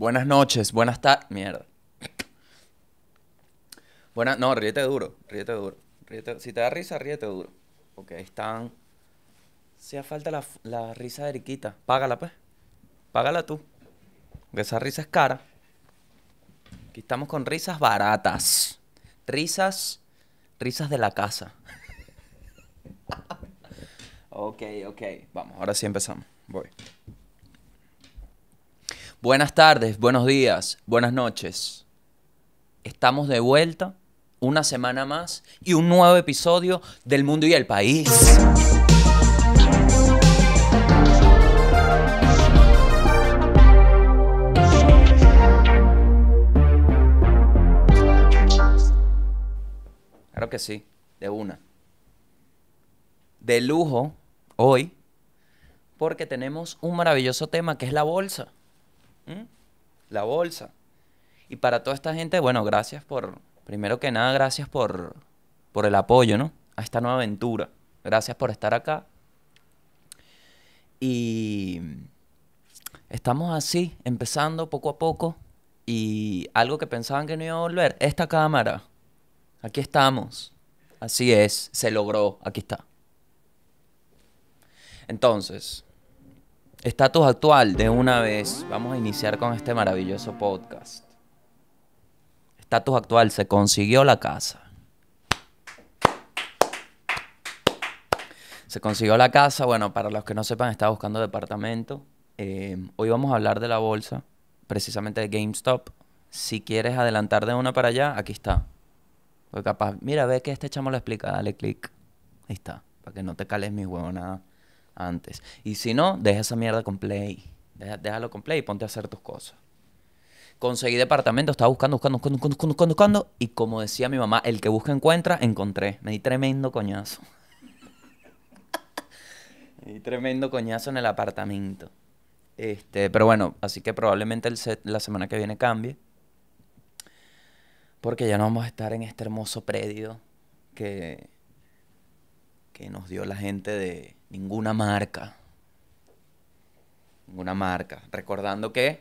Buenas noches, buenas tardes. Mierda. Buena, no, ríete duro, ríete duro. si te da risa, ríete duro. Porque están. Si hace falta la, risa de Eriquita, págala, pues. Págala tú. esa risa es cara. Aquí estamos con risas baratas. Risas. Risas de la casa. ok, ok. Vamos, ahora sí empezamos. Voy. Buenas tardes, buenos días, buenas noches. Estamos de vuelta, una semana más y un nuevo episodio del Mundo y el País. Claro que sí, de una. De lujo hoy, porque tenemos un maravilloso tema que es la bolsa. ¿Mm? La bolsa. Y para toda esta gente, bueno, gracias por, primero que nada, gracias por, por el apoyo, ¿no? A esta nueva aventura. Gracias por estar acá. Y estamos así, empezando poco a poco. Y algo que pensaban que no iba a volver, esta cámara. Aquí estamos. Así es, se logró, aquí está. Entonces, Estatus actual, de una vez, vamos a iniciar con este maravilloso podcast. Estatus actual, se consiguió la casa. Se consiguió la casa, bueno, para los que no sepan, estaba buscando departamento. Eh, hoy vamos a hablar de la bolsa, precisamente de GameStop. Si quieres adelantar de una para allá, aquí está. capaz, mira, ve que este chamo lo explica, dale click. Ahí está, para que no te cales mi huevo nada antes. Y si no, deja esa mierda con Play. déjalo con Play y ponte a hacer tus cosas. Conseguí departamento, estaba buscando, buscando, buscando, Y como decía mi mamá, el que busca encuentra, encontré. Me di tremendo coñazo. Me di tremendo coñazo en el apartamento. Este, pero bueno, así que probablemente el la semana que viene cambie. Porque ya no vamos a estar en este hermoso predio que, que nos dio la gente de, Ninguna marca. Ninguna marca. Recordando que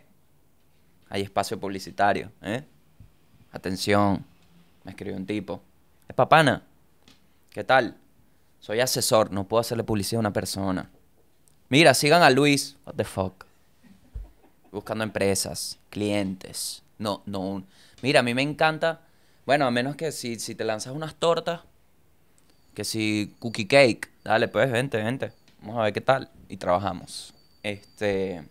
hay espacio publicitario. ¿eh? Atención. Me escribió un tipo. Es papana. ¿Qué tal? Soy asesor. No puedo hacerle publicidad a una persona. Mira, sigan a Luis. What the fuck. Buscando empresas, clientes. No, no. Mira, a mí me encanta. Bueno, a menos que si, si te lanzas unas tortas, que si cookie cake, dale, pues, vente, vente. Vamos a ver qué tal. Y trabajamos. Este.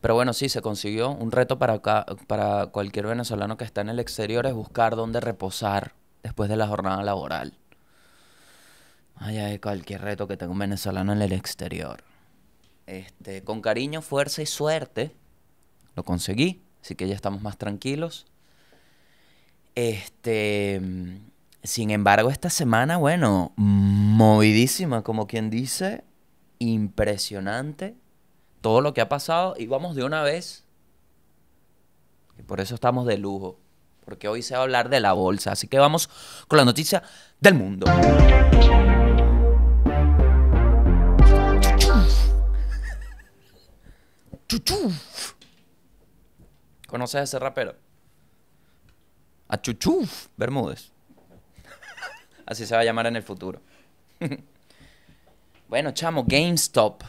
Pero bueno, sí, se consiguió. Un reto para, para cualquier venezolano que está en el exterior es buscar dónde reposar después de la jornada laboral. Ay, ay, cualquier reto que tenga un venezolano en el exterior. Este, con cariño, fuerza y suerte, lo conseguí. Así que ya estamos más tranquilos. Este. Sin embargo, esta semana, bueno, movidísima, como quien dice, impresionante todo lo que ha pasado y vamos de una vez. Y por eso estamos de lujo, porque hoy se va a hablar de la bolsa, así que vamos con la noticia del mundo. Chuchuf. ¿Conoces a ese rapero? A Chuchuf Bermúdez. Así se va a llamar en el futuro. bueno, chamo, GameStop.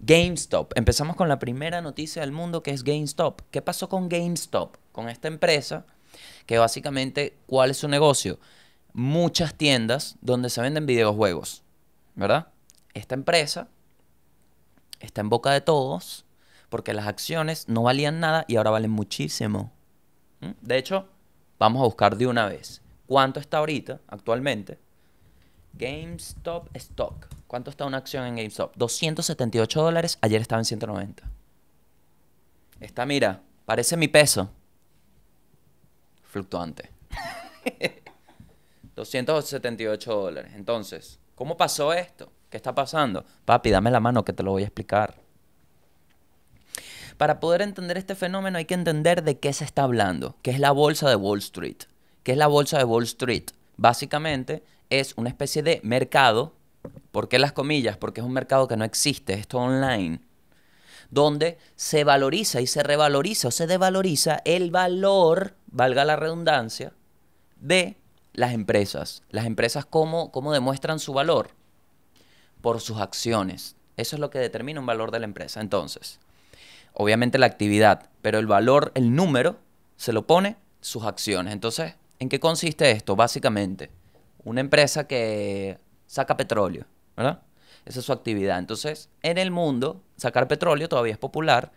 GameStop. Empezamos con la primera noticia del mundo que es GameStop. ¿Qué pasó con GameStop? Con esta empresa que básicamente, ¿cuál es su negocio? Muchas tiendas donde se venden videojuegos, ¿verdad? Esta empresa está en boca de todos porque las acciones no valían nada y ahora valen muchísimo. ¿Mm? De hecho, vamos a buscar de una vez cuánto está ahorita, actualmente, GameStop Stock. ¿Cuánto está una acción en GameStop? 278 dólares. Ayer estaba en 190. Está, mira, parece mi peso. Fluctuante. 278 dólares. Entonces, ¿cómo pasó esto? ¿Qué está pasando? Papi, dame la mano que te lo voy a explicar. Para poder entender este fenómeno hay que entender de qué se está hablando, que es la bolsa de Wall Street. ¿Qué es la bolsa de Wall Street? Básicamente es una especie de mercado. ¿Por qué las comillas? Porque es un mercado que no existe, esto online. Donde se valoriza y se revaloriza o se devaloriza el valor, valga la redundancia, de las empresas. Las empresas cómo, cómo demuestran su valor. Por sus acciones. Eso es lo que determina un valor de la empresa. Entonces, obviamente la actividad, pero el valor, el número, se lo pone sus acciones. Entonces, ¿en qué consiste esto? Básicamente, una empresa que saca petróleo, ¿verdad? Esa es su actividad. Entonces, en el mundo, sacar petróleo todavía es popular.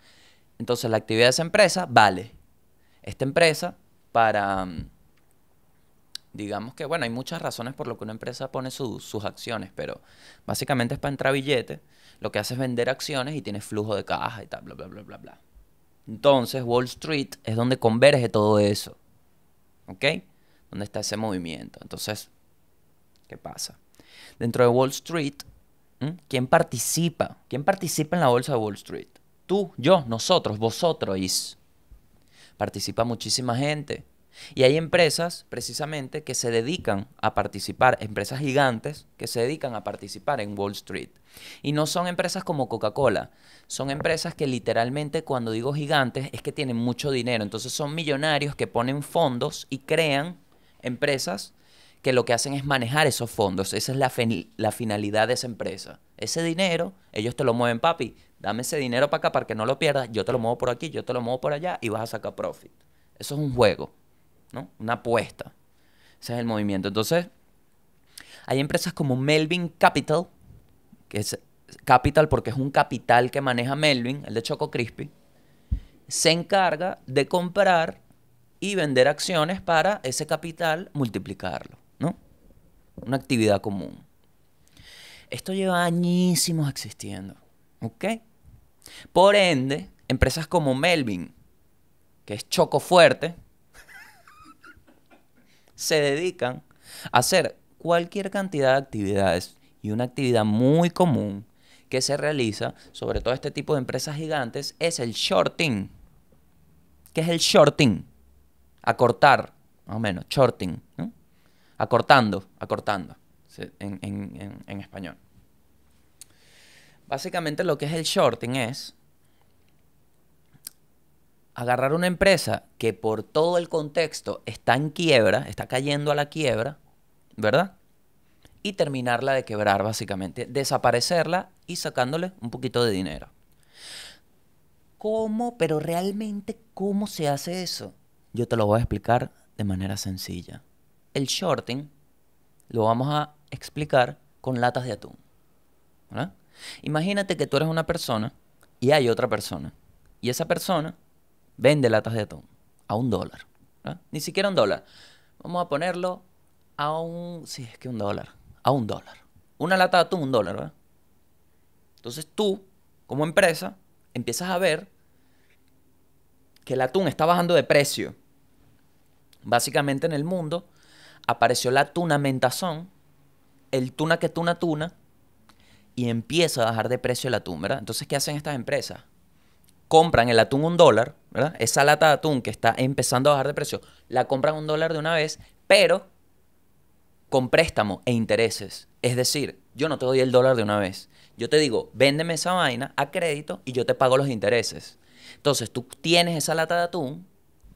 Entonces, la actividad de esa empresa vale. Esta empresa, para, mm, digamos que, bueno, hay muchas razones por lo que una empresa pone sus acciones, pero básicamente es para entrar billetes. Lo que hace es vender acciones y tiene flujo de caja y tal, bla, bla, bla, bla, bla. Entonces, Wall Street es donde converge todo eso. ¿Ok? Donde está ese movimiento. Entonces, ¿Qué pasa? Dentro de Wall Street, ¿quién participa? ¿Quién participa en la bolsa de Wall Street? Tú, yo, nosotros, vosotros. Participa muchísima gente. Y hay empresas precisamente que se dedican a participar, empresas gigantes que se dedican a participar en Wall Street. Y no son empresas como Coca-Cola, son empresas que literalmente cuando digo gigantes es que tienen mucho dinero. Entonces son millonarios que ponen fondos y crean empresas que lo que hacen es manejar esos fondos. Esa es la, la finalidad de esa empresa. Ese dinero, ellos te lo mueven, papi, dame ese dinero para acá para que no lo pierdas, yo te lo muevo por aquí, yo te lo muevo por allá y vas a sacar profit. Eso es un juego, ¿no? Una apuesta. Ese es el movimiento. Entonces, hay empresas como Melvin Capital, que es Capital porque es un capital que maneja Melvin, el de Choco Crispy, se encarga de comprar y vender acciones para ese capital multiplicarlo una actividad común. Esto lleva añísimos existiendo, ¿ok? Por ende, empresas como Melvin, que es choco fuerte, se dedican a hacer cualquier cantidad de actividades y una actividad muy común que se realiza, sobre todo este tipo de empresas gigantes, es el shorting. ¿Qué es el shorting? Acortar, más o menos, shorting. ¿no? acortando, acortando en, español. Básicamente lo que es el shorting es agarrar una empresa que por todo el contexto está en quiebra, está cayendo a la quiebra, ¿verdad? Y terminarla de quebrar, básicamente. Desaparecerla y sacándole un poquito de dinero. ¿Cómo? Pero realmente, ¿cómo se hace eso? Yo te lo voy a explicar de manera sencilla el shorting lo vamos a explicar con latas de atún. Imagínate que tú eres una persona y hay otra persona. Y esa persona vende latas de atún a un dólar. Ni siquiera un dólar. Vamos a ponerlo a un... Sí, es que un dólar. A un dólar. Una lata de atún, un dólar, Entonces tú, como empresa, empiezas a ver que el atún está bajando de precio. Básicamente en el mundo apareció la tuna mentazón, el tuna que tuna tuna, y empieza a bajar de precio el atún, ¿verdad? Entonces, ¿qué hacen estas empresas? Compran el atún un dólar, ¿verdad? Esa lata de atún que está empezando a bajar de precio, la compran un dólar de una vez, pero con préstamo e intereses. Es decir, yo no te doy el dólar de una vez. Yo te digo, véndeme esa vaina a crédito y yo te pago los intereses. Entonces, tú tienes esa lata de atún,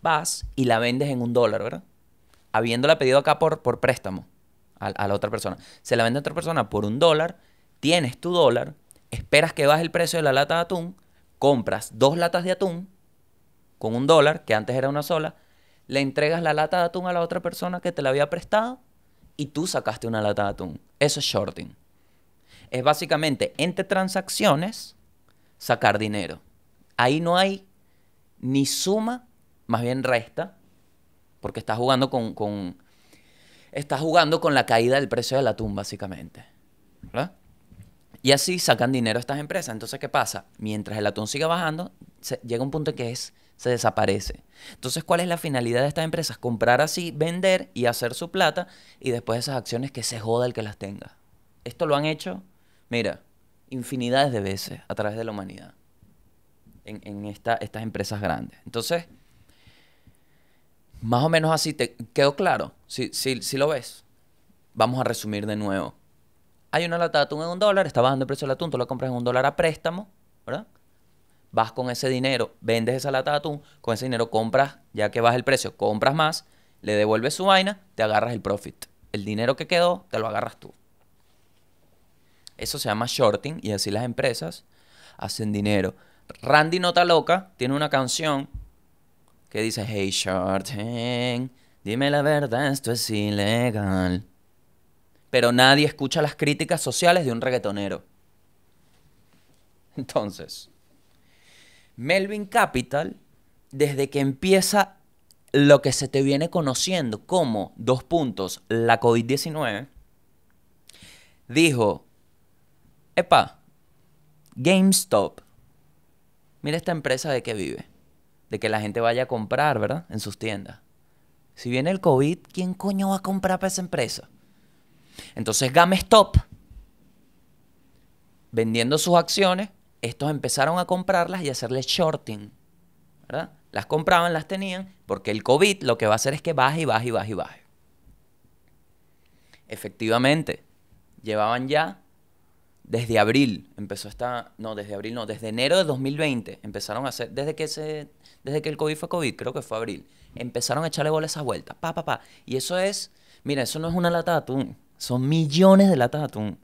vas y la vendes en un dólar, ¿verdad? habiéndola pedido acá por, por préstamo a, a, la otra persona, se la vende a otra persona por un dólar, tienes tu dólar, esperas que baje el precio de la lata de atún, compras dos latas de atún con un dólar, que antes era una sola, le entregas la lata de atún a la otra persona que te la había prestado y tú sacaste una lata de atún. Eso es shorting. Es básicamente entre transacciones sacar dinero. Ahí no hay ni suma, más bien resta, porque está jugando con, jugando con la caída del precio del atún, básicamente. Y así sacan dinero a estas empresas. Entonces, ¿qué pasa? Mientras el atún siga bajando, llega un punto en que es, se desaparece. Entonces, ¿cuál es la finalidad de estas empresas? Comprar así, vender y hacer su plata y después esas acciones que se joda el que las tenga. Esto lo han hecho, mira, infinidades de veces a través de la humanidad en, esta, estas empresas grandes. Entonces, más o menos así, ¿te quedó claro? Si, si lo ves. Vamos a resumir de nuevo. Hay una lata de atún en un dólar, está bajando el precio del atún, tú la compras en un dólar a préstamo, ¿verdad? Vas con ese dinero, vendes esa lata de atún, con ese dinero compras, ya que baja el precio, compras más, le devuelves su vaina, te agarras el profit. El dinero que quedó, te lo agarras tú. Eso se llama shorting y así las empresas hacen dinero. Randy Nota Loca tiene una canción que dice, hey, short, dime la verdad, esto es ilegal. Pero nadie escucha las críticas sociales de un reggaetonero. Entonces, Melvin Capital, desde que empieza lo que se te viene conociendo como, dos puntos, la COVID-19, dijo, epa, GameStop, mira esta empresa de qué vive de que la gente vaya a comprar, ¿verdad? En sus tiendas. Si viene el COVID, ¿quién coño va a comprar para esa empresa? Entonces GameStop, vendiendo sus acciones, estos empezaron a comprarlas y a hacerle shorting, ¿verdad? Las compraban, las tenían, porque el COVID lo que va a hacer es que baje y baje y baje y baje. Efectivamente, llevaban ya desde abril empezó esta, no, desde abril no, desde enero de 2020 empezaron a hacer, desde que se, desde que el COVID fue COVID, creo que fue abril, empezaron a echarle bola a vuelta pa, pa, pa. Y eso es, mira, eso no es una lata de atún, son millones de latas de atún.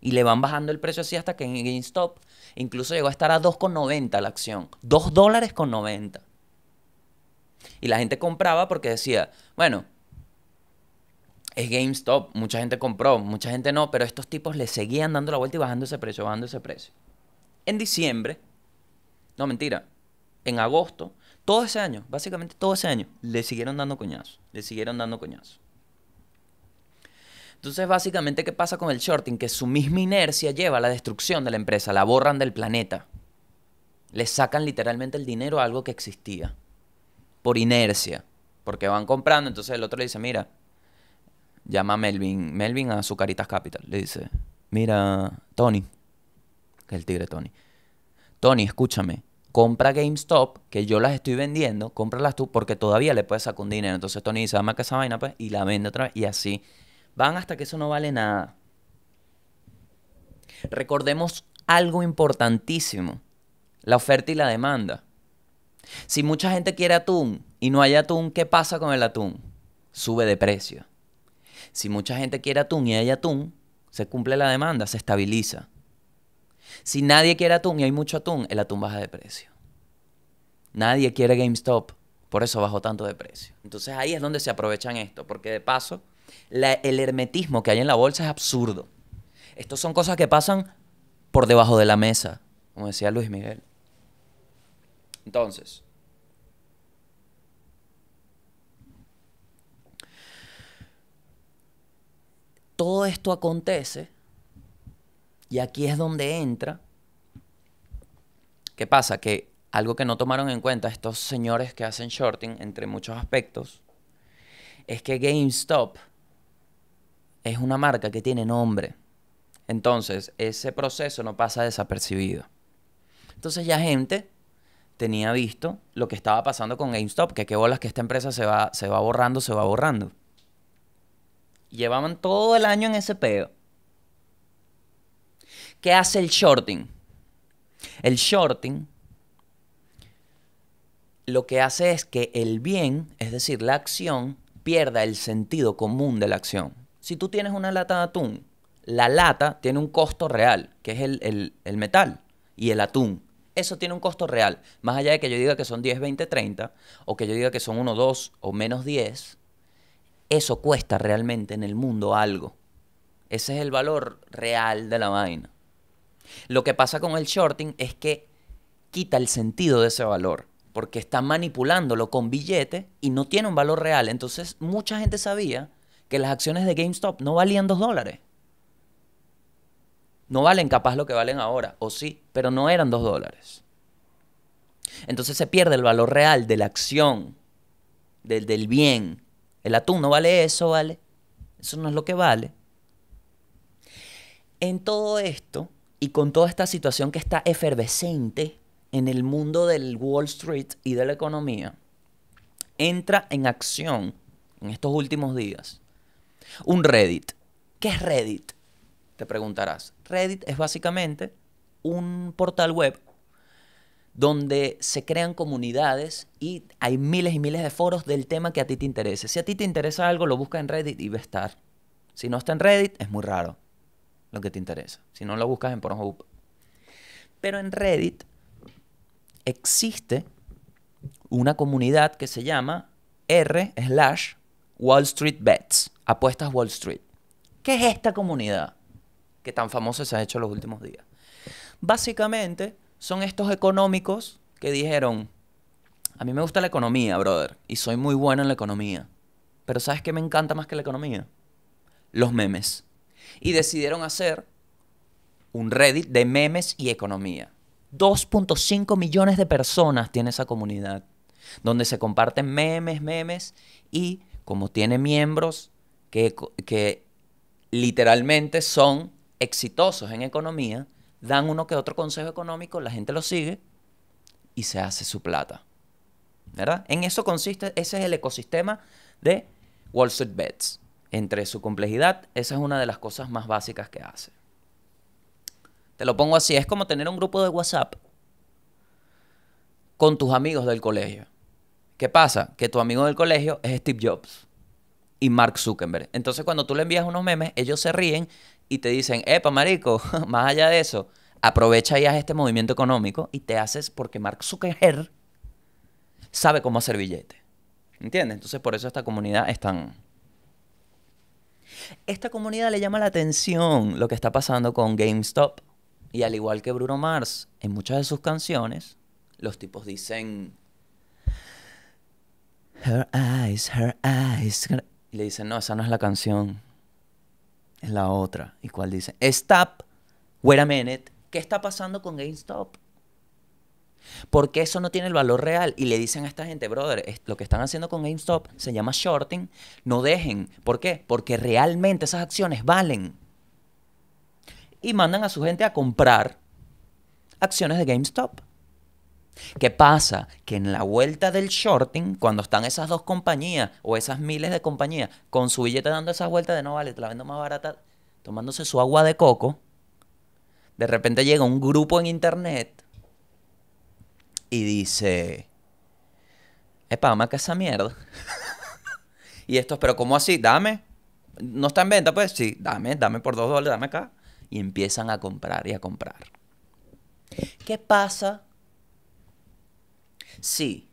Y le van bajando el precio así hasta que en GameStop incluso llegó a estar a 2,90 la acción, 2 dólares con 90. Y la gente compraba porque decía, bueno, es GameStop, mucha gente compró, mucha gente no, pero estos tipos le seguían dando la vuelta y bajando ese precio, bajando ese precio. En diciembre, no mentira, en agosto, todo ese año, básicamente todo ese año, le siguieron dando coñazos, le siguieron dando coñazos. Entonces, básicamente, ¿qué pasa con el shorting? Que su misma inercia lleva a la destrucción de la empresa, la borran del planeta. Le sacan literalmente el dinero a algo que existía, por inercia, porque van comprando, entonces el otro le dice, mira, llama a Melvin, Melvin a Caritas Capital, le dice, mira, Tony, que es el tigre Tony, Tony, escúchame, compra GameStop, que yo las estoy vendiendo, cómpralas tú porque todavía le puedes sacar un dinero. Entonces Tony dice, dame que esa vaina pues, y la vende otra vez, y así. Van hasta que eso no vale nada. Recordemos algo importantísimo, la oferta y la demanda. Si mucha gente quiere atún y no hay atún, ¿qué pasa con el atún? Sube de precio. Si mucha gente quiere atún y hay atún, se cumple la demanda, se estabiliza. Si nadie quiere atún y hay mucho atún, el atún baja de precio. Nadie quiere GameStop, por eso bajó tanto de precio. Entonces ahí es donde se aprovechan esto, porque de paso, el hermetismo que hay en la bolsa es absurdo. Estos son cosas que pasan por debajo de la mesa, como decía Luis Miguel. Entonces, todo esto acontece, y aquí es donde entra, ¿qué pasa? Que algo que no tomaron en cuenta estos señores que hacen shorting, entre muchos aspectos, es que GameStop es una marca que tiene nombre. Entonces, ese proceso no pasa desapercibido. Entonces ya gente tenía visto lo que estaba pasando con GameStop, que qué bolas que esta empresa se va, se va borrando, se va borrando. Llevaban todo el año en ese peo. ¿Qué hace el shorting? El shorting lo que hace es que el bien, es decir, la acción, pierda el sentido común de la acción. Si tú tienes una lata de atún, la lata tiene un costo real, que es el, el metal y el atún. Eso tiene un costo real. Más allá de que yo diga que son 10, 20, 30, o que yo diga que son 1, 2 o menos 10, eso cuesta realmente en el mundo algo. Ese es el valor real de la vaina. Lo que pasa con el shorting es que quita el sentido de ese valor, porque está manipulándolo con billete y no tiene un valor real. Entonces mucha gente sabía que las acciones de GameStop no valían dos dólares. No valen capaz lo que valen ahora, o sí, pero no eran dos dólares. Entonces se pierde el valor real de la acción, del, del bien, el atún no vale eso, ¿vale? Eso no es lo que vale. En todo esto y con toda esta situación que está efervescente en el mundo del Wall Street y de la economía, entra en acción en estos últimos días un Reddit. ¿Qué es Reddit? Te preguntarás. Reddit es básicamente un portal web donde se crean comunidades y hay miles y miles de foros del tema que a ti te interese. Si a ti te interesa algo, lo busca en Reddit y va a estar. Si no está en Reddit, es muy raro lo que te interesa. Si no lo buscas en Pornhub. Pero en Reddit existe una comunidad que se llama R slash Wall Street Bets, apuestas Wall Street. ¿Qué es esta comunidad que tan famosa se ha hecho los últimos días? Básicamente son estos económicos que dijeron, a mí me gusta la economía, brother, y soy muy bueno en la economía. Pero ¿sabes qué me encanta más que la economía? Los memes. Y decidieron hacer un Reddit de memes y economía. 2.5 millones de personas tiene esa comunidad, donde se comparten memes, memes, y como tiene miembros que, que literalmente son exitosos en economía, dan uno que otro consejo económico, la gente lo sigue y se hace su plata. ¿Verdad? En eso consiste, ese es el ecosistema de Wall Street Bets. Entre su complejidad, esa es una de las cosas más básicas que hace. Te lo pongo así, es como tener un grupo de WhatsApp con tus amigos del colegio. ¿Qué pasa? Que tu amigo del colegio es Steve Jobs y Mark Zuckerberg. Entonces cuando tú le envías unos memes, ellos se ríen y te dicen, epa, marico, más allá de eso, aprovecha ya este movimiento económico y te haces porque Mark Zuckerberg sabe cómo hacer billete. ¿Entiendes? Entonces por eso esta comunidad es tan... Esta comunidad le llama la atención lo que está pasando con GameStop. Y al igual que Bruno Mars, en muchas de sus canciones, los tipos dicen... Her eyes, her eyes. Y le dicen, no, esa no es la canción es la otra. ¿Y cuál dice? Stop, wait a minute, ¿qué está pasando con GameStop? Porque eso no tiene el valor real. Y le dicen a esta gente, brother, lo que están haciendo con GameStop se llama shorting, no dejen. ¿Por qué? Porque realmente esas acciones valen. Y mandan a su gente a comprar acciones de GameStop. ¿Qué pasa? Que en la vuelta del shorting, cuando están esas dos compañías o esas miles de compañías con su billete dando esa vuelta de no vale, te la vendo más barata, tomándose su agua de coco, de repente llega un grupo en internet y dice, epa, que esa mierda. y esto, pero ¿cómo así? Dame. No está en venta, pues sí, dame, dame por dos dólares, dame acá. Y empiezan a comprar y a comprar. ¿Qué pasa? Sí,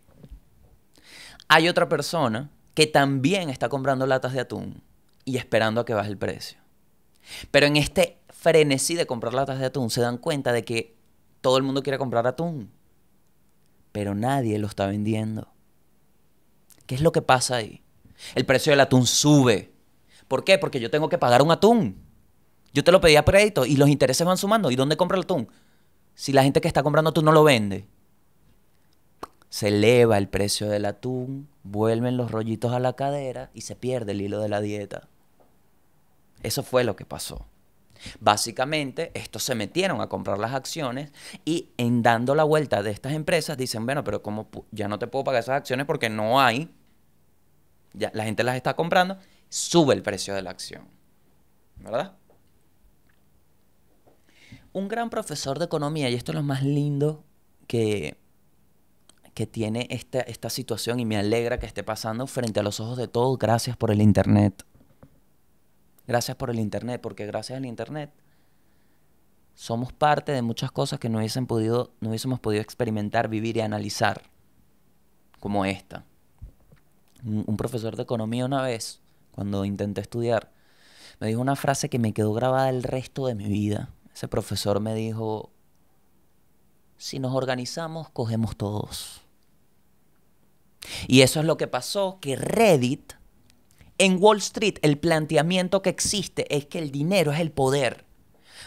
hay otra persona que también está comprando latas de atún y esperando a que baje el precio. Pero en este frenesí de comprar latas de atún se dan cuenta de que todo el mundo quiere comprar atún, pero nadie lo está vendiendo. ¿Qué es lo que pasa ahí? El precio del atún sube. ¿Por qué? Porque yo tengo que pagar un atún. Yo te lo pedí a crédito y los intereses van sumando. ¿Y dónde compra el atún? Si la gente que está comprando atún no lo vende se eleva el precio del atún, vuelven los rollitos a la cadera y se pierde el hilo de la dieta. Eso fue lo que pasó. Básicamente, estos se metieron a comprar las acciones y en dando la vuelta de estas empresas dicen, bueno, pero como ya no te puedo pagar esas acciones porque no hay, ya la gente las está comprando, sube el precio de la acción. ¿Verdad? Un gran profesor de economía, y esto es lo más lindo que que tiene esta, situación y me alegra que esté pasando frente a los ojos de todos. Gracias por el Internet. Gracias por el Internet, porque gracias al Internet somos parte de muchas cosas que no, hubiesen podido, no hubiésemos podido experimentar, vivir y analizar, como esta. un profesor de economía una vez, cuando intenté estudiar, me dijo una frase que me quedó grabada el resto de mi vida. Ese profesor me dijo, si nos organizamos, cogemos todos. Y eso es lo que pasó, que Reddit, en Wall Street, el planteamiento que existe es que el dinero es el poder,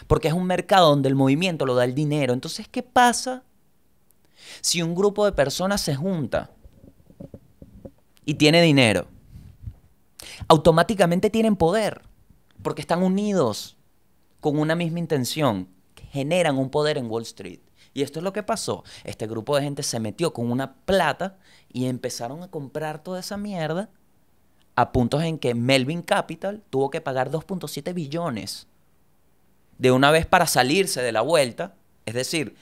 porque es un mercado donde el movimiento lo da el dinero. Entonces, ¿qué pasa si un grupo de personas se junta y tiene dinero? Automáticamente tienen poder, porque están unidos con una misma intención, generan un poder en Wall Street. Y esto es lo que pasó. Este grupo de gente se metió con una plata y empezaron a comprar toda esa mierda a puntos en que Melvin Capital tuvo que pagar 2.7 billones de una vez para salirse de la vuelta. Es decir,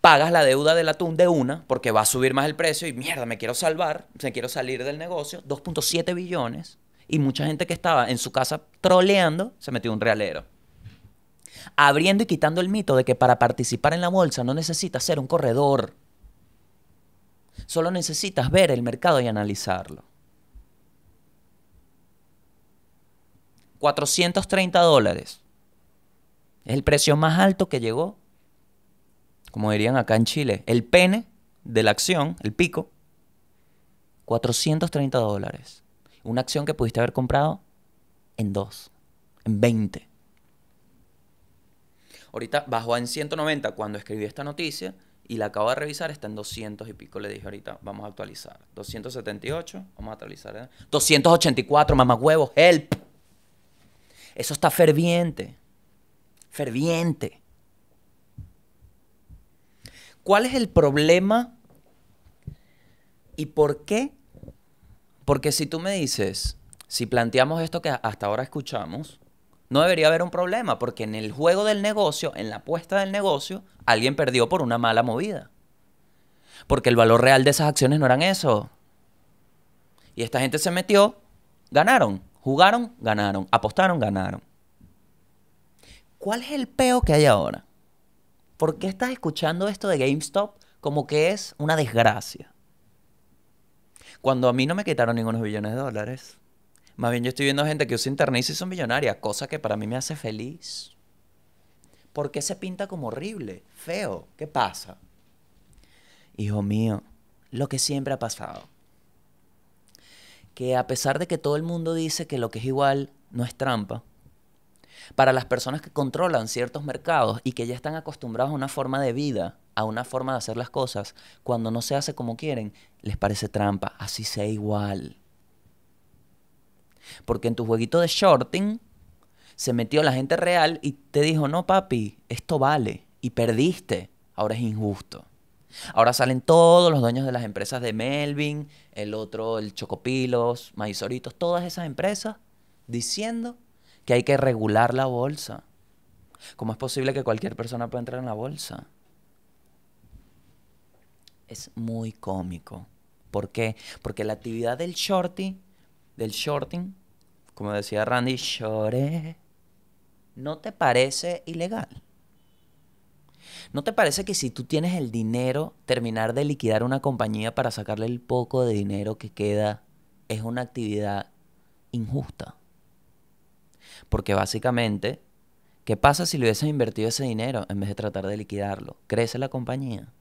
pagas la deuda del atún de una porque va a subir más el precio y mierda, me quiero salvar, me quiero salir del negocio. 2.7 billones. Y mucha gente que estaba en su casa troleando se metió un realero abriendo y quitando el mito de que para participar en la bolsa no necesitas ser un corredor. Solo necesitas ver el mercado y analizarlo. 430 dólares. Es el precio más alto que llegó, como dirían acá en Chile, el pene de la acción, el pico. 430 dólares. Una acción que pudiste haber comprado en dos en 20. Ahorita bajó en 190 cuando escribí esta noticia y la acabo de revisar, está en 200 y pico. Le dije ahorita, vamos a actualizar. 278, vamos a actualizar. 284, ¿eh? mamá huevos, help. Eso está ferviente. Ferviente. ¿Cuál es el problema y por qué? Porque si tú me dices, si planteamos esto que hasta ahora escuchamos, no debería haber un problema, porque en el juego del negocio, en la apuesta del negocio, alguien perdió por una mala movida. Porque el valor real de esas acciones no eran eso. Y esta gente se metió, ganaron, jugaron, ganaron, apostaron, ganaron. ¿Cuál es el peo que hay ahora? ¿Por qué estás escuchando esto de GameStop como que es una desgracia? Cuando a mí no me quitaron ningunos billones de dólares. Más bien yo estoy viendo gente que usa internet y son millonarias, cosa que para mí me hace feliz. ¿Por qué se pinta como horrible, feo? ¿Qué pasa? Hijo mío, lo que siempre ha pasado. Que a pesar de que todo el mundo dice que lo que es igual no es trampa, para las personas que controlan ciertos mercados y que ya están acostumbrados a una forma de vida, a una forma de hacer las cosas, cuando no se hace como quieren, les parece trampa, así sea igual. Porque en tu jueguito de shorting se metió la gente real y te dijo, no papi, esto vale. Y perdiste. Ahora es injusto. Ahora salen todos los dueños de las empresas de Melvin, el otro, el Chocopilos, Maizoritos, todas esas empresas diciendo que hay que regular la bolsa. ¿Cómo es posible que cualquier persona pueda entrar en la bolsa? Es muy cómico. ¿Por qué? Porque la actividad del shorting, del shorting, como decía Randy, shoré, ¿no te parece ilegal? ¿No te parece que si tú tienes el dinero, terminar de liquidar una compañía para sacarle el poco de dinero que queda es una actividad injusta? Porque básicamente, ¿qué pasa si le hubieses invertido ese dinero en vez de tratar de liquidarlo? Crece la compañía.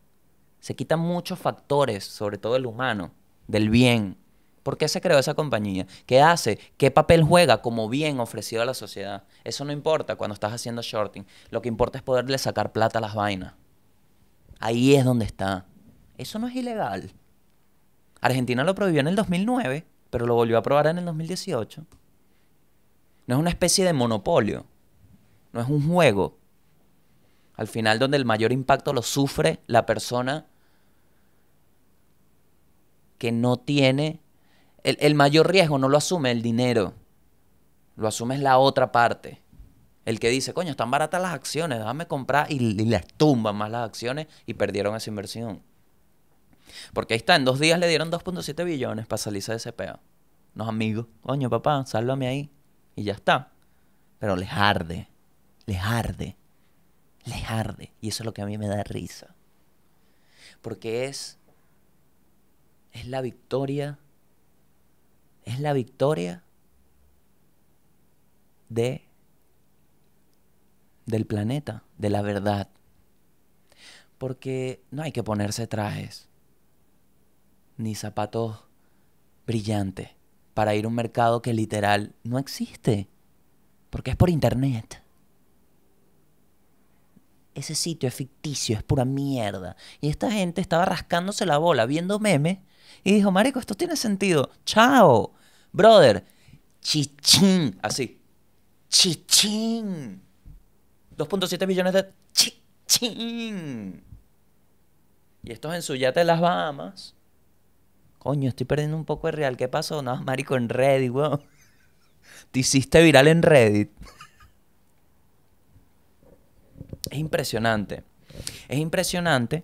Se quitan muchos factores, sobre todo el humano, del bien, ¿Por qué se creó esa compañía? ¿Qué hace? ¿Qué papel juega como bien ofrecido a la sociedad? Eso no importa cuando estás haciendo shorting. Lo que importa es poderle sacar plata a las vainas. Ahí es donde está. Eso no es ilegal. Argentina lo prohibió en el 2009, pero lo volvió a aprobar en el 2018. No es una especie de monopolio. No es un juego. Al final donde el mayor impacto lo sufre la persona que no tiene el, mayor riesgo no lo asume el dinero, lo asume es la otra parte. El que dice, coño, están baratas las acciones, déjame comprar y, y les tumban más las acciones y perdieron esa inversión. Porque ahí está, en dos días le dieron 2.7 billones para salirse de ese peo. Los amigos, coño, papá, sálvame ahí. Y ya está. Pero les arde, les arde, les arde. Y eso es lo que a mí me da risa. Porque es, es la victoria es la victoria de del planeta, de la verdad. Porque no hay que ponerse trajes ni zapatos brillantes para ir a un mercado que literal no existe, porque es por internet. Ese sitio es ficticio, es pura mierda. Y esta gente estaba rascándose la bola viendo memes y dijo, Marico, esto tiene sentido. Chao, Brother, chichín, así. Chichín. 2.7 millones de chichín. Y esto es en su yate de las Bahamas. Coño, estoy perdiendo un poco de real. ¿Qué pasó? No, marico, en Reddit, weón. Te hiciste viral en Reddit. Es impresionante. Es impresionante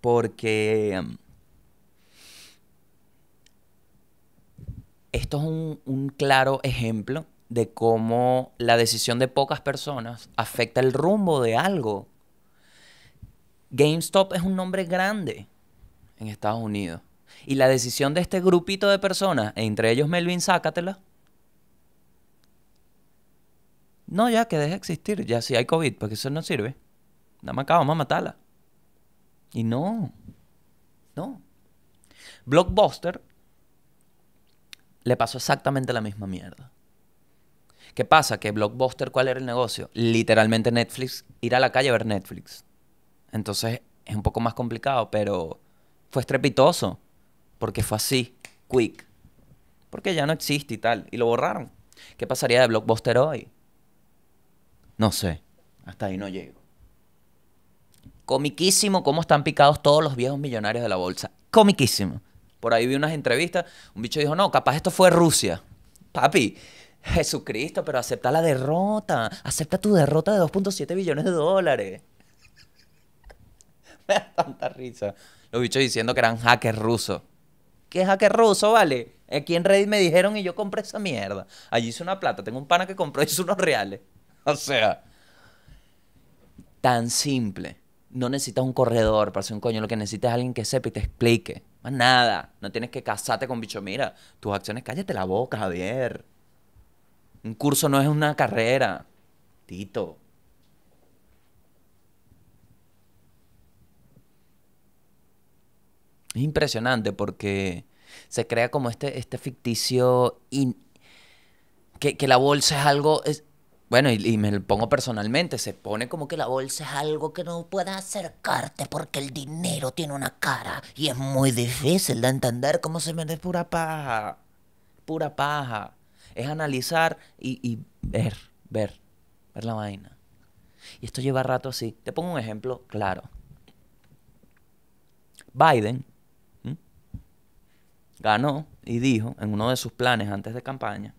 porque um, esto es un, claro ejemplo de cómo la decisión de pocas personas afecta el rumbo de algo. GameStop es un nombre grande en Estados Unidos. Y la decisión de este grupito de personas, entre ellos Melvin, sácatela. No, ya que deje de existir, ya si hay COVID, porque eso no sirve. Dame acá, vamos a matarla. Y no, no. Blockbuster le pasó exactamente la misma mierda. ¿Qué pasa? Que Blockbuster, ¿cuál era el negocio? Literalmente Netflix, ir a la calle a ver Netflix. Entonces es un poco más complicado, pero fue estrepitoso, porque fue así, quick. Porque ya no existe y tal, y lo borraron. ¿Qué pasaría de Blockbuster hoy? No sé, hasta ahí no llego. Comiquísimo cómo están picados todos los viejos millonarios de la bolsa. Comiquísimo. Por ahí vi unas entrevistas, un bicho dijo, no, capaz esto fue Rusia. Papi, Jesucristo, pero acepta la derrota. Acepta tu derrota de 2.7 billones de dólares. Me da tanta risa. Los bichos diciendo que eran hackers rusos. ¿Qué hacker ruso, vale? Aquí en Reddit me dijeron y yo compré esa mierda. Allí hice una plata. Tengo un pana que compró y hizo unos reales. O sea, tan simple. No necesitas un corredor para hacer un coño. Lo que necesitas es alguien que sepa y te explique. Más nada. No tienes que casarte con bicho. Mira, tus acciones, cállate la boca, Javier. Un curso no es una carrera. Tito. Es impresionante porque se crea como este, este ficticio que, que, la bolsa es algo, es, bueno, y, me lo pongo personalmente, se pone como que la bolsa es algo que no pueda acercarte porque el dinero tiene una cara y es muy difícil de entender cómo se vende pura paja. Pura paja. Es analizar y, ver, ver, ver la vaina. Y esto lleva rato así. Te pongo un ejemplo claro. Biden ganó y dijo en uno de sus planes antes de campaña,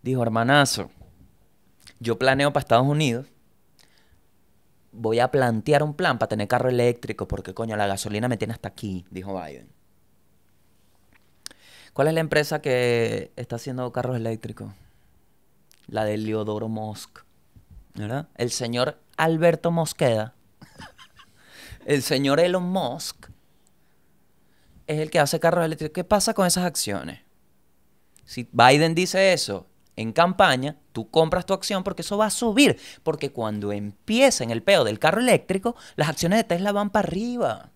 dijo, hermanazo, yo planeo para Estados Unidos, voy a plantear un plan para tener carro eléctrico, porque coño, la gasolina me tiene hasta aquí, dijo Biden. ¿Cuál es la empresa que está haciendo carros eléctricos? La de Leodoro Mosk. ¿Verdad? El señor Alberto Mosqueda. el señor Elon Musk es el que hace carros eléctricos. ¿Qué pasa con esas acciones? Si Biden dice eso en campaña, tú compras tu acción porque eso va a subir. Porque cuando empiecen el peo del carro eléctrico, las acciones de Tesla van para arriba.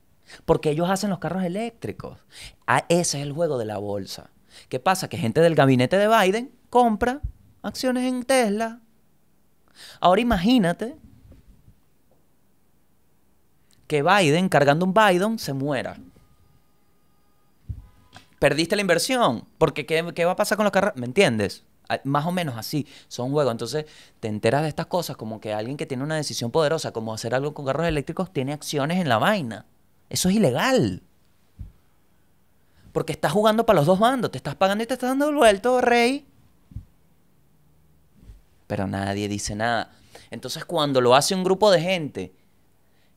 Porque ellos hacen los carros eléctricos. Ah, ese es el juego de la bolsa. ¿Qué pasa? Que gente del gabinete de Biden compra acciones en Tesla. Ahora imagínate que Biden, cargando un Biden, se muera. Perdiste la inversión. Porque ¿qué, qué va a pasar con los carros? ¿Me entiendes? Más o menos así son juegos. Entonces te enteras de estas cosas, como que alguien que tiene una decisión poderosa, como hacer algo con carros eléctricos, tiene acciones en la vaina. Eso es ilegal. Porque estás jugando para los dos bandos, te estás pagando y te estás dando el vuelto, rey. Pero nadie dice nada. Entonces cuando lo hace un grupo de gente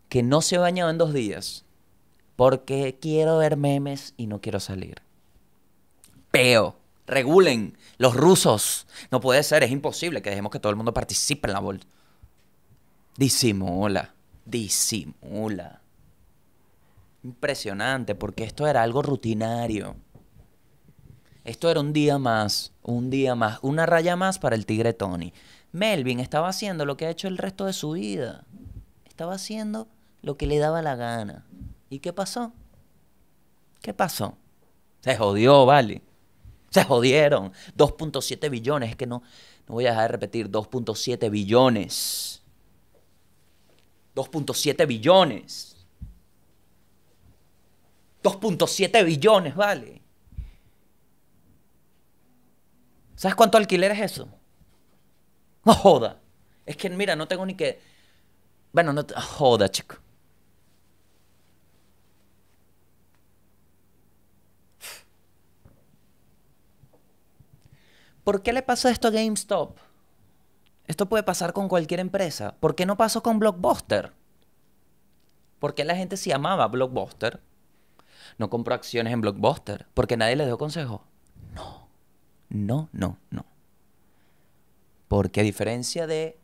que no se ha bañado en dos días, porque quiero ver memes y no quiero salir. Peo regulen los rusos. No puede ser, es imposible que dejemos que todo el mundo participe en la bolsa. Disimula, disimula. Impresionante, porque esto era algo rutinario. Esto era un día más, un día más, una raya más para el tigre Tony. Melvin estaba haciendo lo que ha hecho el resto de su vida. Estaba haciendo lo que le daba la gana. ¿Y qué pasó? ¿Qué pasó? Se jodió, vale. Se jodieron. 2.7 billones. Es que no, no voy a dejar de repetir. 2.7 billones. 2.7 billones. 2.7 billones, vale. ¿Sabes cuánto alquiler es eso? No joda. Es que mira, no tengo ni que... Bueno, no... Joda, chico. ¿por qué le pasó esto a GameStop? Esto puede pasar con cualquier empresa. ¿Por qué no pasó con Blockbuster? ¿Por qué la gente se llamaba Blockbuster? No compró acciones en Blockbuster. Porque nadie le dio consejo. No. No, no, no. Porque a diferencia de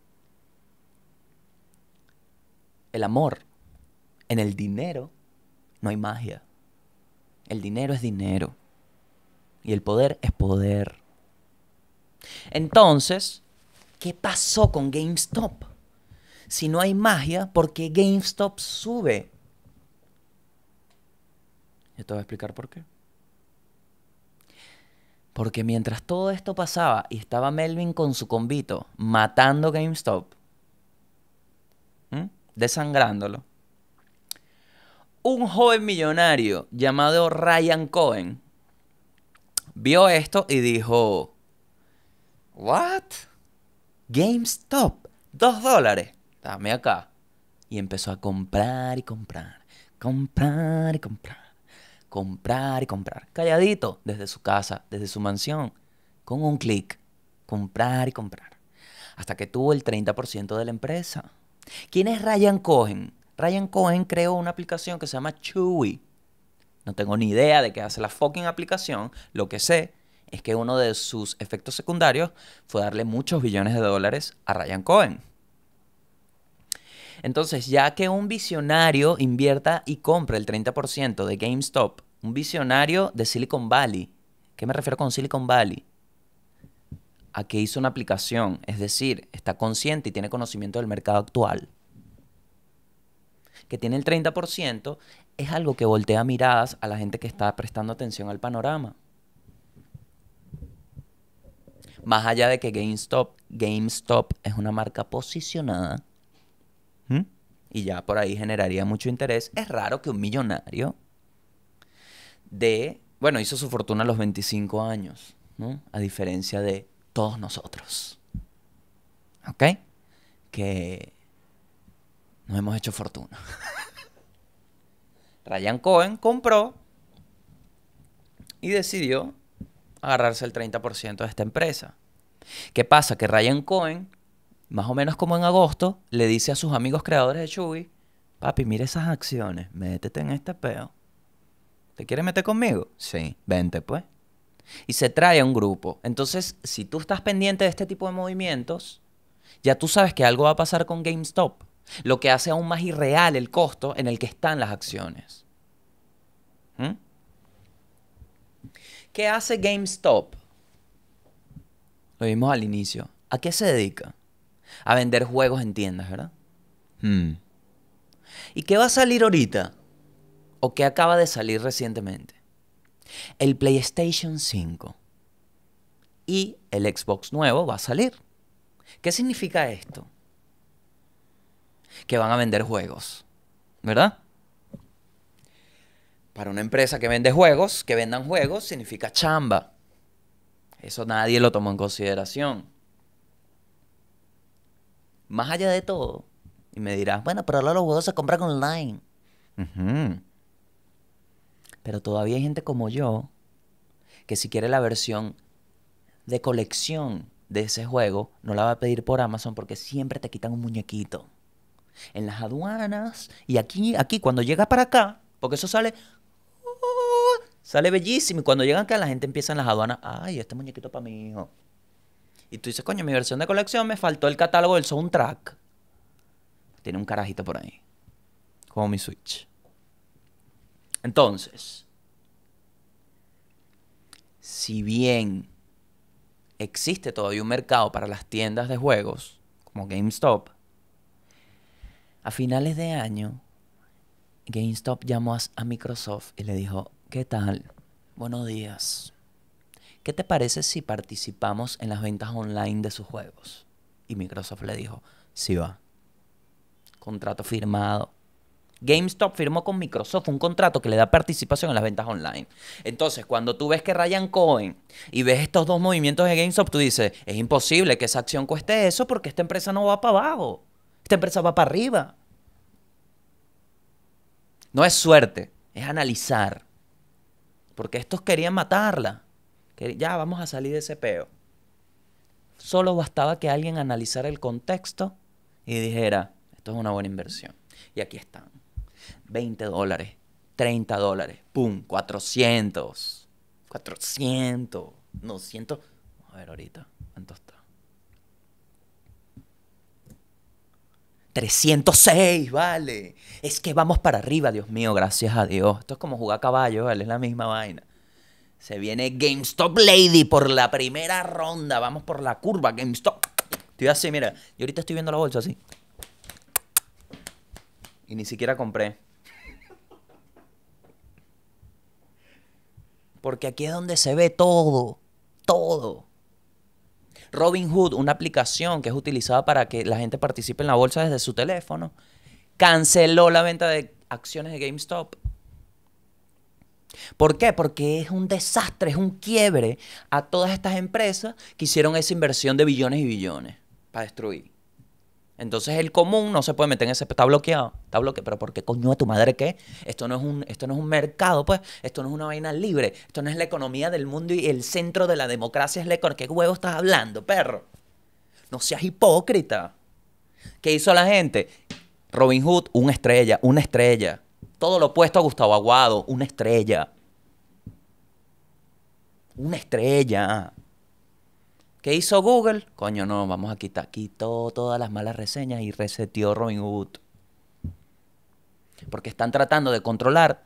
el amor, en el dinero no hay magia. El dinero es dinero. Y el poder es poder. Entonces, ¿qué pasó con GameStop? Si no hay magia, ¿por qué GameStop sube? Yo te voy a explicar por qué. Porque mientras todo esto pasaba y estaba Melvin con su convito matando GameStop, desangrándolo, un joven millonario llamado Ryan Cohen vio esto y dijo, ¿What? GameStop, dos dólares. Dame acá. Y empezó a comprar y comprar, comprar y comprar, comprar y comprar. Calladito, desde su casa, desde su mansión, con un clic, comprar y comprar. Hasta que tuvo el 30% de la empresa. ¿Quién es Ryan Cohen? Ryan Cohen creó una aplicación que se llama Chewy. No tengo ni idea de qué hace la fucking aplicación. Lo que sé es que uno de sus efectos secundarios fue darle muchos billones de dólares a Ryan Cohen. Entonces, ya que un visionario invierta y compra el 30% de GameStop, un visionario de Silicon Valley, ¿qué me refiero con Silicon Valley? A que hizo una aplicación, es decir, está consciente y tiene conocimiento del mercado actual. Que tiene el 30% es algo que voltea miradas a la gente que está prestando atención al panorama. Más allá de que GameStop, GameStop es una marca posicionada. Y ya por ahí generaría mucho interés. Es raro que un millonario de, bueno, hizo su fortuna a los 25 años, A diferencia de todos nosotros. ¿Ok? Que no hemos hecho fortuna. Ryan Cohen compró y decidió agarrarse el 30% de esta empresa. ¿Qué pasa? Que Ryan Cohen, más o menos como en agosto, le dice a sus amigos creadores de Chewy, papi, mire esas acciones, métete en este peo. ¿Te quieres meter conmigo? Sí, vente pues. Y se trae a un grupo. Entonces, si tú estás pendiente de este tipo de movimientos, ya tú sabes que algo va a pasar con GameStop, lo que hace aún más irreal el costo en el que están las acciones. ¿Qué hace GameStop? Lo vimos al inicio. ¿A qué se dedica? A vender juegos en tiendas, ¿verdad? Hmm. ¿Y qué va a salir ahorita? ¿O qué acaba de salir recientemente? El PlayStation 5. Y el Xbox nuevo va a salir. ¿Qué significa esto? Que van a vender juegos, ¿verdad? Para una empresa que vende juegos, que vendan juegos significa chamba. Eso nadie lo tomó en consideración. Más allá de todo, y me dirás, bueno, pero ahora los juegos se compran online. Pero todavía hay gente como yo que si quiere la versión de colección de ese juego, no la va a pedir por Amazon porque siempre te quitan un muñequito. En las aduanas y aquí, aquí cuando llega para acá, porque eso sale Sale bellísimo. Y cuando llegan acá, la gente empieza en las aduanas. Ay, este muñequito para mi hijo. Y tú dices, coño, mi versión de colección me faltó el catálogo del soundtrack. Tiene un carajito por ahí. Como mi Switch. Entonces, si bien existe todavía un mercado para las tiendas de juegos, como GameStop, a finales de año GameStop llamó a Microsoft y le dijo, ¿qué tal? Buenos días. ¿Qué te parece si participamos en las ventas online de sus juegos? Y Microsoft le dijo, sí va. Contrato firmado. GameStop firmó con Microsoft un contrato que le da participación en las ventas online. Entonces, cuando tú ves que Ryan Cohen y ves estos dos movimientos de GameStop, tú dices, es imposible que esa acción cueste eso porque esta empresa no va para abajo. Esta empresa va para arriba. No es suerte, es analizar. Porque estos querían matarla. Ya vamos a salir de ese peo. Solo bastaba que alguien analizara el contexto y dijera, esto es una buena inversión. Y aquí están. 20 dólares, 30 dólares, ¡pum! 400. 400. No, A ver ahorita. 306, vale. Es que vamos para arriba, Dios mío, gracias a Dios. Esto es como jugar a caballo, vale, es la misma vaina. Se viene GameStop Lady por la primera ronda. Vamos por la curva, GameStop. Estoy así, mira. y ahorita estoy viendo la bolsa así. Y ni siquiera compré. Porque aquí es donde se ve todo. Todo. Robin Hood, una aplicación que es utilizada para que la gente participe en la bolsa desde su teléfono, canceló la venta de acciones de GameStop. ¿Por qué? Porque es un desastre, es un quiebre a todas estas empresas que hicieron esa inversión de billones y billones para destruir. Entonces el común no se puede meter en ese... Está bloqueado, está bloqueado. Pero ¿por qué coño a tu madre qué? Esto no, es un, esto no es un mercado, pues. Esto no es una vaina libre. Esto no es la economía del mundo y el centro de la democracia es la economía. ¿Qué huevo estás hablando, perro? No seas hipócrita. ¿Qué hizo la gente? Robin Hood, una estrella, una estrella. Todo lo opuesto a Gustavo Aguado, una estrella. Una estrella. ¿Qué hizo Google? Coño, no, vamos a quitar. Quitó todas las malas reseñas y reseteó Hood. Porque están tratando de controlar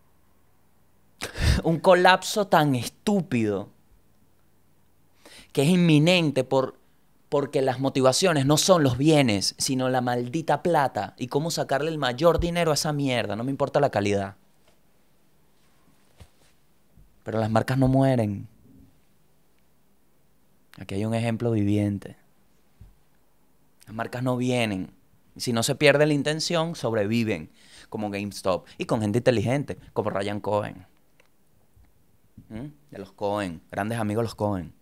un colapso tan estúpido que es inminente por, porque las motivaciones no son los bienes, sino la maldita plata y cómo sacarle el mayor dinero a esa mierda. No me importa la calidad. Pero las marcas no mueren. Aquí hay un ejemplo viviente. Las marcas no vienen. Si no se pierde la intención, sobreviven como GameStop y con gente inteligente, como Ryan Cohen. ¿Mm? De los Cohen, grandes amigos los Cohen.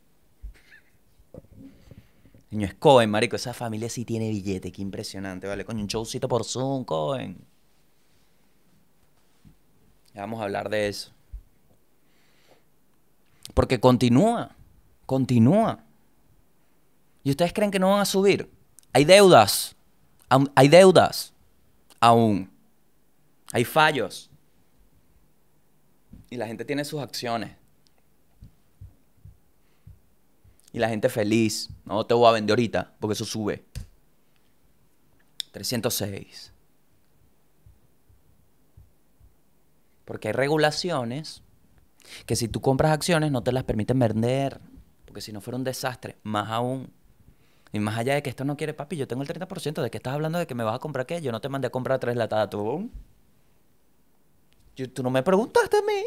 Niño, es Cohen, marico. Esa familia sí tiene billete, qué impresionante, ¿vale? Coño, un showcito por Zoom, Cohen. Ya vamos a hablar de eso. Porque continúa continúa. ¿Y ustedes creen que no van a subir? Hay deudas. Hay deudas. Aún. Hay fallos. Y la gente tiene sus acciones. Y la gente feliz. No te voy a vender ahorita porque eso sube. 306. Porque hay regulaciones que si tú compras acciones no te las permiten vender. Porque si no fuera un desastre, más aún. Y más allá de que esto no quiere, papi, yo tengo el 30%, ¿de que estás hablando de que me vas a comprar qué? Yo no te mandé a comprar tres latas tú. atún. tú no me preguntaste a mí.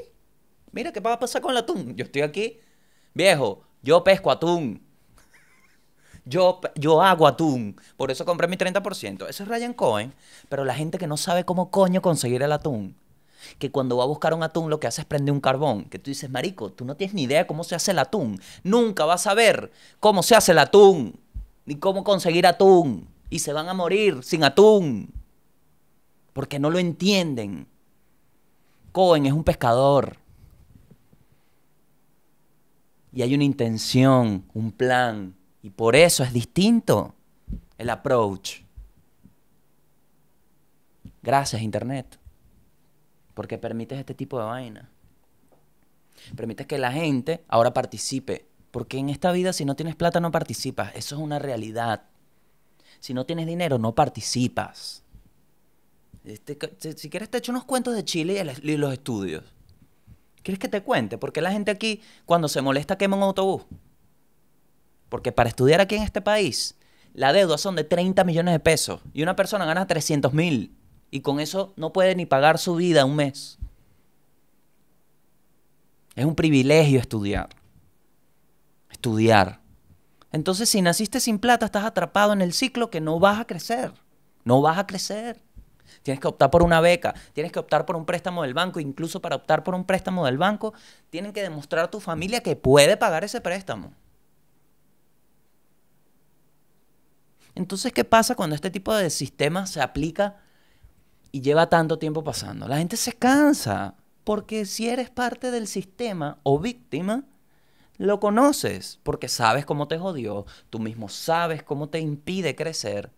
Mira, ¿qué va a pasar con el atún? Yo estoy aquí. Viejo, yo pesco atún. Yo, yo hago atún. Por eso compré mi 30%. Eso es Ryan Cohen. Pero la gente que no sabe cómo coño conseguir el atún que cuando va a buscar un atún lo que hace es prender un carbón. Que tú dices, marico, tú no tienes ni idea cómo se hace el atún. Nunca vas a ver cómo se hace el atún, ni cómo conseguir atún. Y se van a morir sin atún. Porque no lo entienden. Cohen es un pescador. Y hay una intención, un plan. Y por eso es distinto el approach. Gracias, Internet. Porque permites este tipo de vaina. Permites que la gente ahora participe. Porque en esta vida, si no tienes plata, no participas. Eso es una realidad. Si no tienes dinero, no participas. Este, si quieres, te echo unos cuentos de Chile y los estudios. ¿Quieres que te cuente? Porque la gente aquí, cuando se molesta, quema un autobús. Porque para estudiar aquí en este país, la deuda son de 30 millones de pesos y una persona gana 300 mil y con eso no puede ni pagar su vida un mes. Es un privilegio estudiar. Estudiar. Entonces, si naciste sin plata, estás atrapado en el ciclo que no vas a crecer. No vas a crecer. Tienes que optar por una beca, tienes que optar por un préstamo del banco. Incluso para optar por un préstamo del banco, tienen que demostrar a tu familia que puede pagar ese préstamo. Entonces, ¿qué pasa cuando este tipo de sistema se aplica y lleva tanto tiempo pasando. La gente se cansa porque si eres parte del sistema o víctima, lo conoces porque sabes cómo te jodió, tú mismo sabes cómo te impide crecer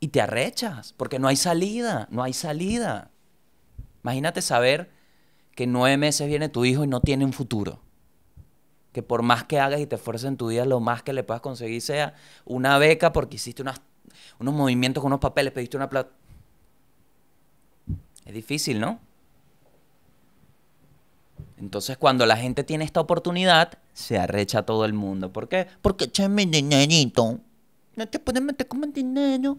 y te arrechas porque no hay salida, no hay salida. Imagínate saber que en nueve meses viene tu hijo y no tiene un futuro. Que por más que hagas y te esfuerces en tu vida, lo más que le puedas conseguir sea una beca porque hiciste unas unos movimientos con unos papeles, pediste una plata. Es difícil, ¿no? Entonces, cuando la gente tiene esta oportunidad, se arrecha todo el mundo. ¿Por qué? Porque echame dinerito. No te puedes meter con dinero.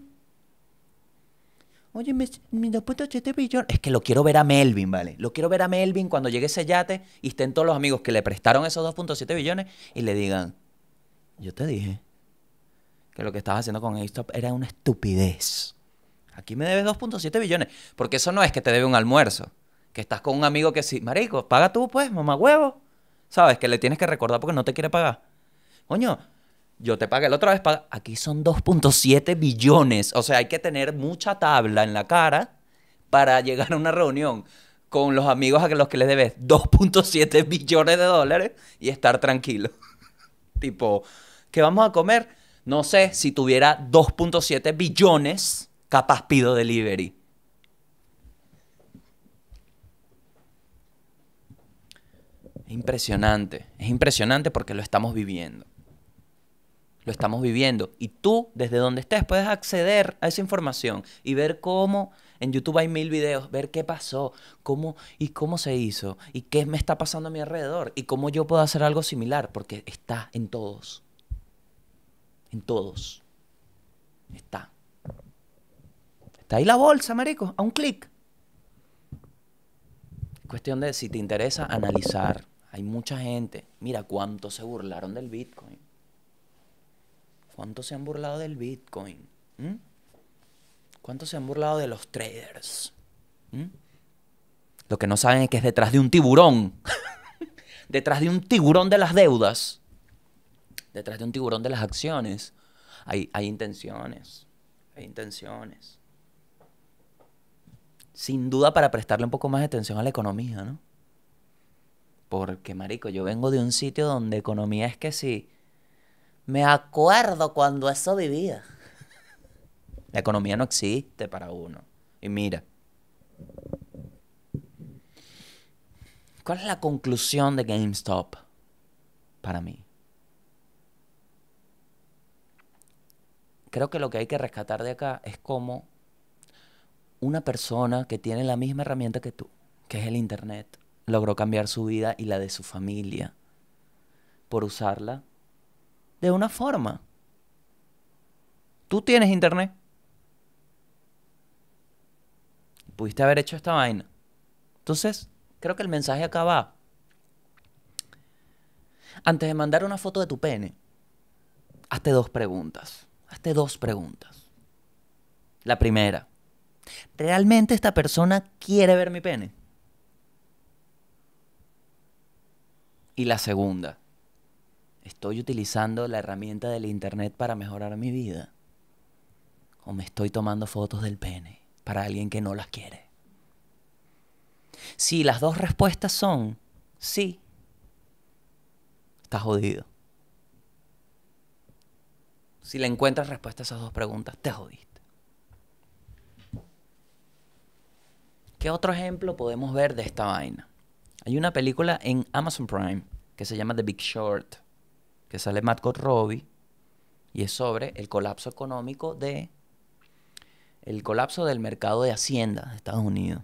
Oye, me, me billones. Es que lo quiero ver a Melvin, ¿vale? Lo quiero ver a Melvin cuando llegue ese yate y estén todos los amigos que le prestaron esos 2.7 billones y le digan, yo te dije que lo que estabas haciendo con A-Stop era una estupidez. Aquí me debes 2.7 billones, porque eso no es que te debe un almuerzo, que estás con un amigo que sí, marico, paga tú pues, mamá huevo. ¿Sabes? Que le tienes que recordar porque no te quiere pagar. Coño, yo te pagué la otra vez, paga. aquí son 2.7 billones. O sea, hay que tener mucha tabla en la cara para llegar a una reunión con los amigos a los que les debes 2.7 billones de dólares y estar tranquilo. tipo, ¿qué vamos a comer? No sé, si tuviera 2.7 billones, capaz pido delivery. Es impresionante, es impresionante porque lo estamos viviendo. Lo estamos viviendo. Y tú, desde donde estés, puedes acceder a esa información y ver cómo en YouTube hay mil videos, ver qué pasó, cómo y cómo se hizo, y qué me está pasando a mi alrededor, y cómo yo puedo hacer algo similar, porque está en todos todos. Está. Está ahí la bolsa, marico, a un clic. Cuestión de si te interesa analizar. Hay mucha gente. Mira cuánto se burlaron del Bitcoin. ¿Cuántos se han burlado del Bitcoin? ¿Mm? cuánto ¿Cuántos se han burlado de los traders? ¿Mm? Lo que no saben es que es detrás de un tiburón. detrás de un tiburón de las deudas Detrás de un tiburón de las acciones hay, intenciones. Hay intenciones. Sin duda para prestarle un poco más de atención a la economía, ¿no? Porque, marico, yo vengo de un sitio donde economía es que sí. Me acuerdo cuando eso vivía. La economía no existe para uno. Y mira. ¿Cuál es la conclusión de GameStop para mí? creo que lo que hay que rescatar de acá es cómo una persona que tiene la misma herramienta que tú, que es el Internet, logró cambiar su vida y la de su familia por usarla de una forma. Tú tienes Internet. Pudiste haber hecho esta vaina. Entonces, creo que el mensaje acá va. Antes de mandar una foto de tu pene, hazte dos preguntas hazte dos preguntas. La primera, ¿realmente esta persona quiere ver mi pene? Y la segunda, ¿estoy utilizando la herramienta del Internet para mejorar mi vida? ¿O me estoy tomando fotos del pene para alguien que no las quiere? Si las dos respuestas son sí, estás jodido. Si le encuentras respuesta a esas dos preguntas, te jodiste. ¿Qué otro ejemplo podemos ver de esta vaina? Hay una película en Amazon Prime que se llama The Big Short, que sale Matt Robbie y es sobre el colapso económico de el colapso del mercado de hacienda de Estados Unidos.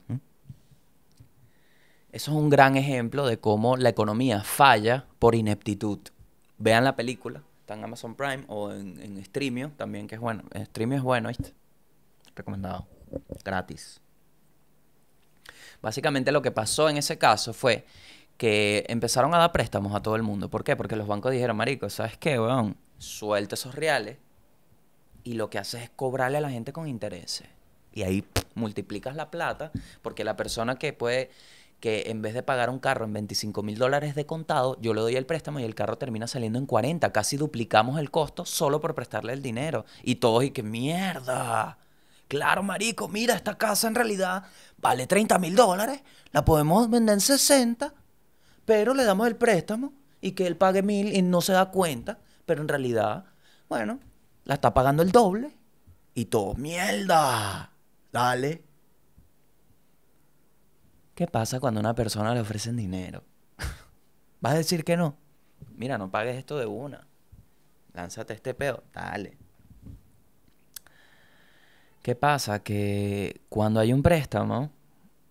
Eso es un gran ejemplo de cómo la economía falla por ineptitud. Vean la película en Amazon Prime o en, en Streamio también, que es bueno. Streamio es bueno, ¿viste? Recomendado. Gratis. Básicamente lo que pasó en ese caso fue que empezaron a dar préstamos a todo el mundo. ¿Por qué? Porque los bancos dijeron, marico, ¿sabes qué, weón? Suelta esos reales y lo que haces es cobrarle a la gente con intereses. Y ahí multiplicas la plata porque la persona que puede que en vez de pagar un carro en 25 mil dólares de contado, yo le doy el préstamo y el carro termina saliendo en 40. Casi duplicamos el costo solo por prestarle el dinero. Y todos, y que mierda. Claro, marico, mira, esta casa en realidad vale 30 mil dólares, la podemos vender en 60, pero le damos el préstamo y que él pague mil y no se da cuenta, pero en realidad, bueno, la está pagando el doble. Y todo, mierda, dale. ¿Qué pasa cuando a una persona le ofrecen dinero? ¿Vas a decir que no? Mira, no pagues esto de una. Lánzate este pedo. Dale. ¿Qué pasa? Que cuando hay un préstamo,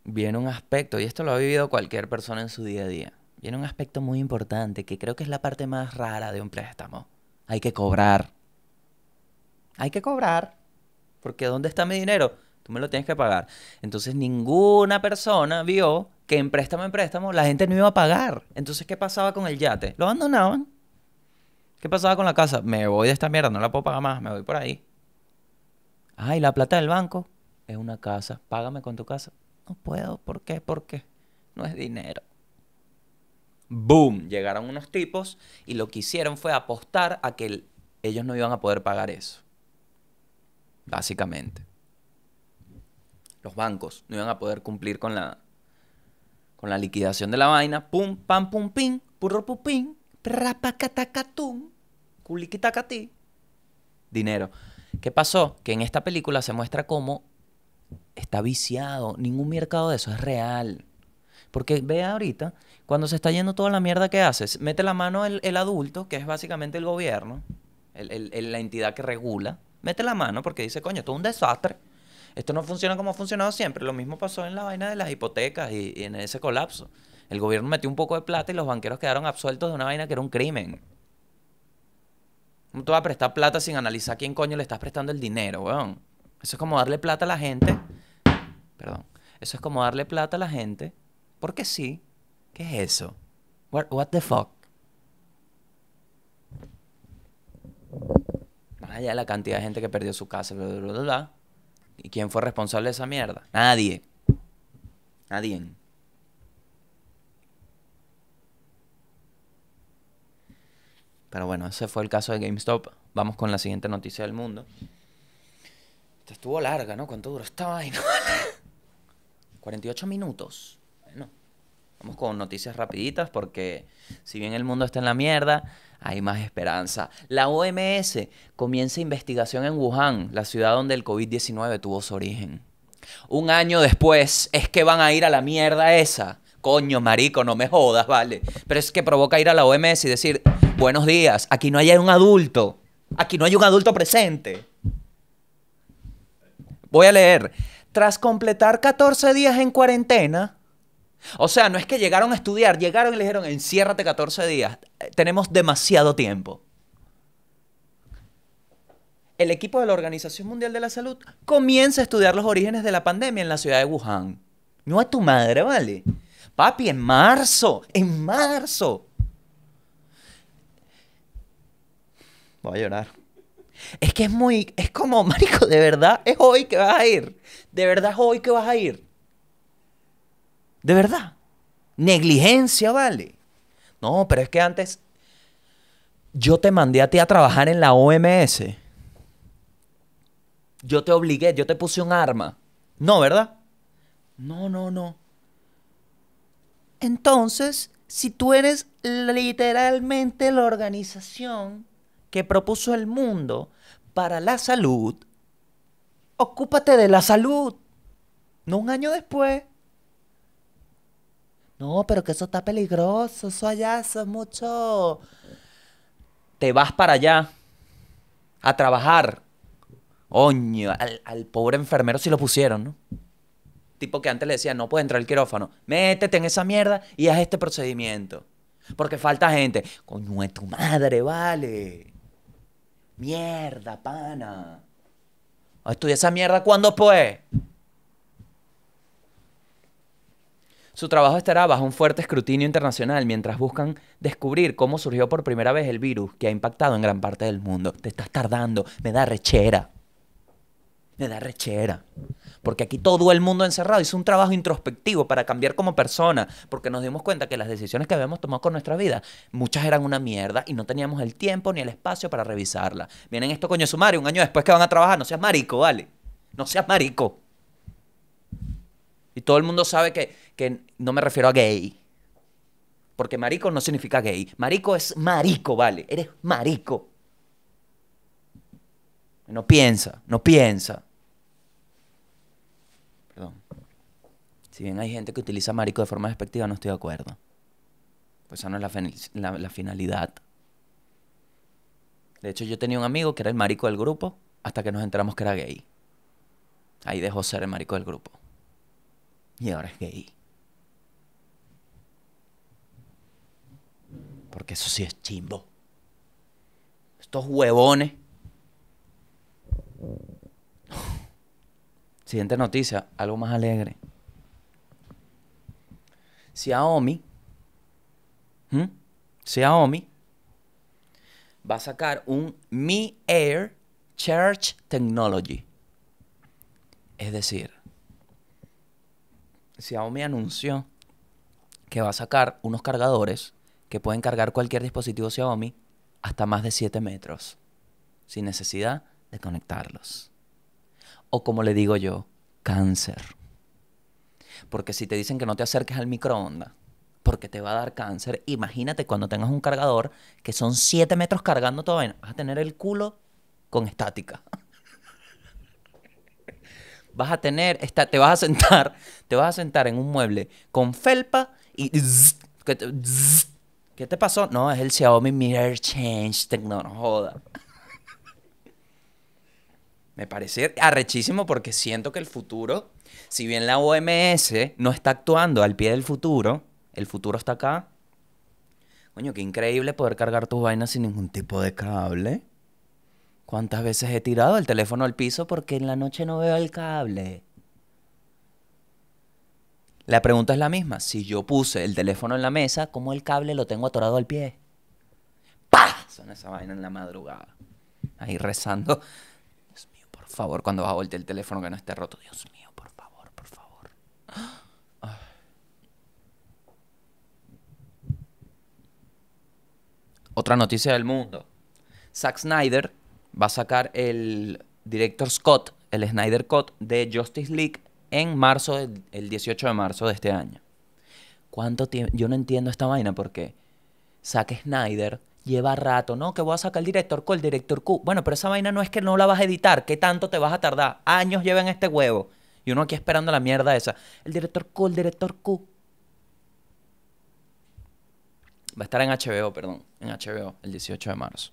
viene un aspecto, y esto lo ha vivido cualquier persona en su día a día, viene un aspecto muy importante que creo que es la parte más rara de un préstamo. Hay que cobrar. Hay que cobrar. Porque ¿dónde está mi dinero? Tú me lo tienes que pagar. Entonces ninguna persona vio que en préstamo en préstamo la gente no iba a pagar. Entonces, ¿qué pasaba con el yate? Lo abandonaban. ¿Qué pasaba con la casa? Me voy de esta mierda, no la puedo pagar más, me voy por ahí. Ay, ah, la plata del banco es una casa. Págame con tu casa. No puedo, ¿por qué? ¿Por qué? No es dinero. Boom, llegaron unos tipos y lo que hicieron fue apostar a que ellos no iban a poder pagar eso. Básicamente los bancos no iban a poder cumplir con la, con la liquidación de la vaina. Pum, pam, pum, pim, purro, pupín, rapacatacatum, culiquitacatí. Dinero. ¿Qué pasó? Que en esta película se muestra cómo está viciado. Ningún mercado de eso es real. Porque vea ahorita, cuando se está yendo toda la mierda que haces, mete la mano el, adulto, que es básicamente el gobierno, el, la entidad que regula, mete la mano porque dice, coño, todo un desastre. Esto no funciona como ha funcionado siempre. Lo mismo pasó en la vaina de las hipotecas y, en ese colapso. El gobierno metió un poco de plata y los banqueros quedaron absueltos de una vaina que era un crimen. ¿Cómo tú vas a prestar plata sin analizar quién coño le estás prestando el dinero, weón? Eso es como darle plata a la gente. Perdón. Eso es como darle plata a la gente. Porque sí. ¿Qué es eso? What, the fuck? Más allá de la cantidad de gente que perdió su casa, bla, bla, bla, ¿Y quién fue responsable de esa mierda? Nadie. Nadie. Pero bueno, ese fue el caso de GameStop. Vamos con la siguiente noticia del mundo. Esta estuvo larga, ¿no? ¿Cuánto duró esta vaina? 48 minutos. Bueno, vamos con noticias rapiditas porque si bien el mundo está en la mierda, hay más esperanza. La OMS comienza investigación en Wuhan, la ciudad donde el COVID-19 tuvo su origen. Un año después es que van a ir a la mierda esa. Coño, marico, no me jodas, vale. Pero es que provoca ir a la OMS y decir, buenos días, aquí no hay un adulto. Aquí no hay un adulto presente. Voy a leer. Tras completar 14 días en cuarentena, o sea, no es que llegaron a estudiar, llegaron y le dijeron, enciérrate 14 días, tenemos demasiado tiempo. El equipo de la Organización Mundial de la Salud comienza a estudiar los orígenes de la pandemia en la ciudad de Wuhan. No a tu madre, vale. Papi, en marzo, en marzo. Voy a llorar. Es que es muy, es como, marico, de verdad es hoy que vas a ir. De verdad es hoy que vas a ir. De verdad. Negligencia, vale. No, pero es que antes yo te mandé a ti a trabajar en la OMS. Yo te obligué, yo te puse un arma. No, ¿verdad? No, no, no. Entonces, si tú eres literalmente la organización que propuso el mundo para la salud, ocúpate de la salud. No un año después. No, pero que eso está peligroso, eso allá, es mucho. Te vas para allá a trabajar. Oño, al, al pobre enfermero si sí lo pusieron, ¿no? Tipo que antes le decía, no puede entrar el quirófano. Métete en esa mierda y haz este procedimiento. Porque falta gente. Coño, es tu madre, vale. Mierda, pana. Estudia esa mierda cuando pues. Su trabajo estará bajo un fuerte escrutinio internacional mientras buscan descubrir cómo surgió por primera vez el virus que ha impactado en gran parte del mundo. Te estás tardando, me da rechera. Me da rechera. Porque aquí todo el mundo encerrado hizo un trabajo introspectivo para cambiar como persona, porque nos dimos cuenta que las decisiones que habíamos tomado con nuestra vida, muchas eran una mierda y no teníamos el tiempo ni el espacio para revisarla. Vienen esto coño sumario, un año después que van a trabajar, no seas marico, vale. No seas marico. Y todo el mundo sabe que, no me refiero a gay. Porque marico no significa gay. Marico es marico, vale. Eres marico. No piensa, no piensa. Perdón. Si bien hay gente que utiliza marico de forma despectiva, no estoy de acuerdo. Pues esa no es la, la finalidad. De hecho, yo tenía un amigo que era el marico del grupo hasta que nos enteramos que era gay. Ahí dejó ser el marico del grupo y ahora es gay. Porque eso sí es chimbo. Estos huevones. Siguiente noticia, algo más alegre. Xiaomi, ¿hmm? Xiaomi va a sacar un Mi Air Charge Technology. Es decir, Xiaomi anunció que va a sacar unos cargadores que pueden cargar cualquier dispositivo Xiaomi hasta más de 7 metros, sin necesidad de conectarlos. O como le digo yo, cáncer. Porque si te dicen que no te acerques al microondas, porque te va a dar cáncer, imagínate cuando tengas un cargador que son 7 metros cargando todo, vas a tener el culo con estática vas a tener, esta, te vas a sentar, te vas a sentar en un mueble con felpa y... ¿Qué te pasó? No, es el Xiaomi Mirror Change Techno, no Me parece arrechísimo porque siento que el futuro, si bien la OMS no está actuando al pie del futuro, el futuro está acá. Coño, qué increíble poder cargar tus vainas sin ningún tipo de cable. ¿Cuántas veces he tirado el teléfono al piso porque en la noche no veo el cable? La pregunta es la misma. Si yo puse el teléfono en la mesa, ¿cómo el cable lo tengo atorado al pie? ¡Pah! Son esa vaina en la madrugada. Ahí rezando. Dios mío, por favor, cuando va a voltear el teléfono que no esté roto. Dios mío, por favor, por favor. Otra noticia del mundo. Zack Snyder va a sacar el director Scott, el Snyder Cut de Justice League en marzo, el 18 de marzo de este año. ¿Cuánto tiempo? Yo no entiendo esta vaina porque saque Snyder lleva rato, ¿no? Que voy a sacar el director Q, el director Q. Bueno, pero esa vaina no es que no la vas a editar. ¿Qué tanto te vas a tardar? Años llevan este huevo. Y uno aquí esperando la mierda esa. El director Q, el director Q. Va a estar en HBO, perdón. En HBO, el 18 de marzo.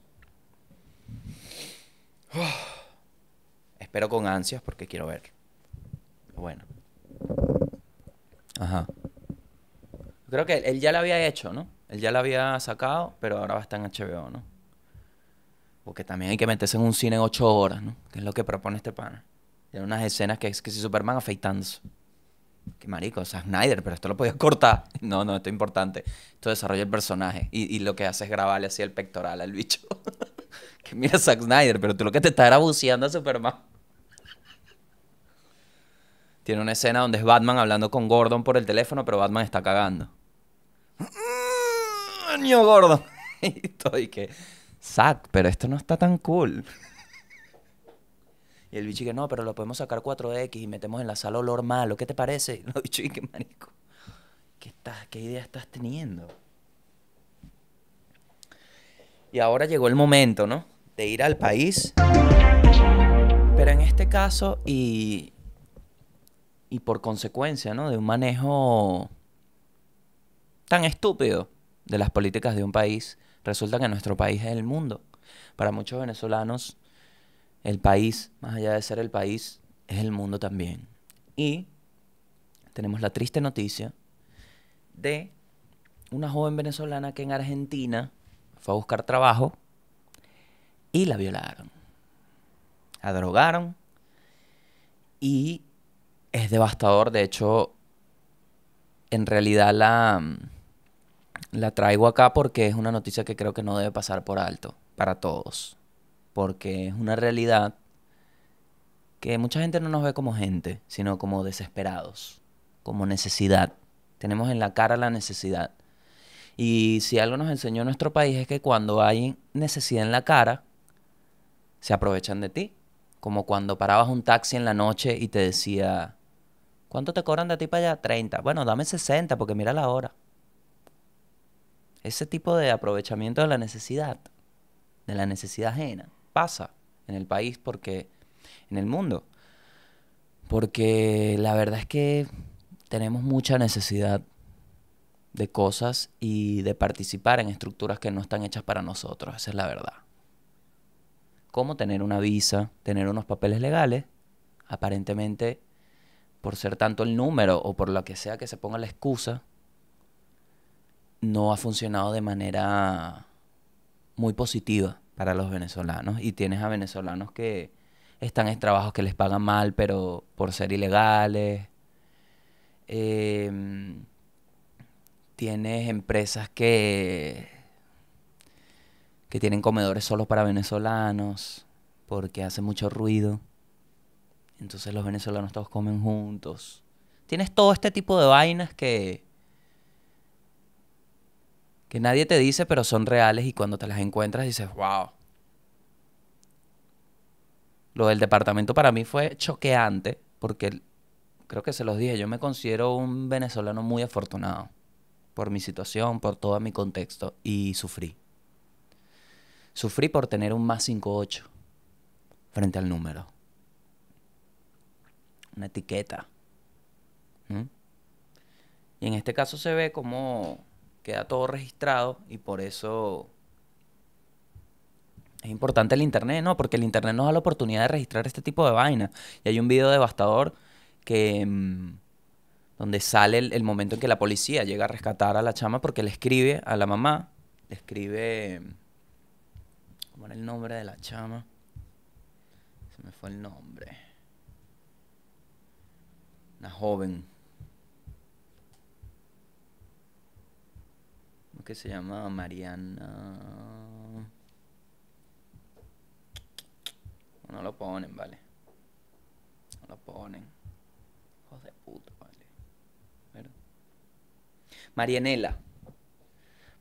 espero con ansias porque quiero ver. Bueno. Ajá. Creo que él, ya la había hecho, ¿no? Él ya la había sacado, pero ahora va a estar en HBO, ¿no? Porque también hay que meterse en un cine en ocho horas, ¿no? Que es lo que propone este pana. Tiene unas escenas que es que si Superman afeitándose qué marico, Zack Snyder, pero esto lo podías cortar. No, no, esto es importante. Esto desarrolla el personaje y, lo que hace es grabarle así el pectoral al bicho. que mira Zack Snyder, pero tú lo que te estás era a Superman. Tiene una escena donde es Batman hablando con Gordon por el teléfono, pero Batman está cagando. ¡Niño mm, Gordon! y estoy que, Zack, pero esto no está tan cool. Y el bicho que no, pero lo podemos sacar 4X y metemos en la sala olor malo. ¿Qué te parece? Y el bicho que marico, ¿qué, estás, ¿qué idea estás teniendo? Y ahora llegó el momento, ¿no? De ir al país. Pero en este caso y, y por consecuencia, ¿no? De un manejo tan estúpido de las políticas de un país, resulta que nuestro país es el mundo. Para muchos venezolanos, el país, más allá de ser el país, es el mundo también. Y tenemos la triste noticia de una joven venezolana que en Argentina fue a buscar trabajo y la violaron. La drogaron y es devastador. De hecho, en realidad la, la traigo acá porque es una noticia que creo que no debe pasar por alto para todos porque es una realidad que mucha gente no nos ve como gente, sino como desesperados, como necesidad. Tenemos en la cara la necesidad. Y si algo nos enseñó nuestro país es que cuando hay necesidad en la cara, se aprovechan de ti. Como cuando parabas un taxi en la noche y te decía, ¿cuánto te cobran de ti para allá? 30. Bueno, dame 60 porque mira la hora. Ese tipo de aprovechamiento de la necesidad, de la necesidad ajena pasa en el país, porque en el mundo. Porque la verdad es que tenemos mucha necesidad de cosas y de participar en estructuras que no están hechas para nosotros, esa es la verdad. cómo tener una visa, tener unos papeles legales, aparentemente por ser tanto el número o por lo que sea que se ponga la excusa, no ha funcionado de manera muy positiva para los venezolanos. Y tienes a venezolanos que están en trabajos que les pagan mal, pero por ser ilegales. Em, tienes empresas que, que tienen comedores solo para venezolanos porque hace mucho ruido. Entonces los venezolanos todos comen juntos. Tienes todo este tipo de vainas que, que nadie te dice, pero son reales y cuando te las encuentras dices, wow. Lo del departamento para mí fue choqueante porque creo que se los dije, yo me considero un venezolano muy afortunado por mi situación, por todo mi contexto y sufrí. Sufrí por tener un más 5-8 frente al número. Una etiqueta. Y en este caso se ve como queda todo registrado y por eso es importante el Internet, ¿no? Porque el Internet nos da la oportunidad de registrar este tipo de vaina Y hay un video devastador que... Mm, donde sale el, el, momento en que la policía llega a rescatar a la chama porque le escribe a la mamá, le escribe... ¿Cómo era el nombre de la chama? Se me fue el nombre. Una joven, que se llama Mariana. No lo ponen, vale. No lo ponen. Hijos de puta, vale. Marianela.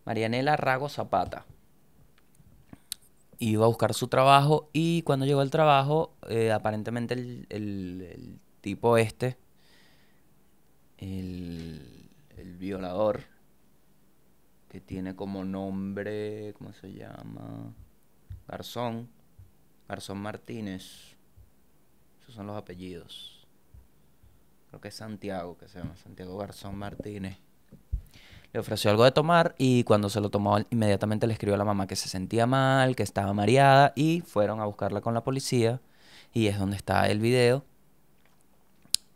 Marianela Rago Zapata. Iba a buscar su trabajo y cuando llegó al trabajo, eh, aparentemente el, tipo este, el violador, que tiene como nombre, ¿cómo se llama? Garzón, Garzón Martínez. Esos son los apellidos. Creo que es Santiago, que se llama Santiago Garzón Martínez. Le ofreció algo de tomar y cuando se lo tomó inmediatamente le escribió a la mamá que se sentía mal, que estaba mareada y fueron a buscarla con la policía y es donde está el video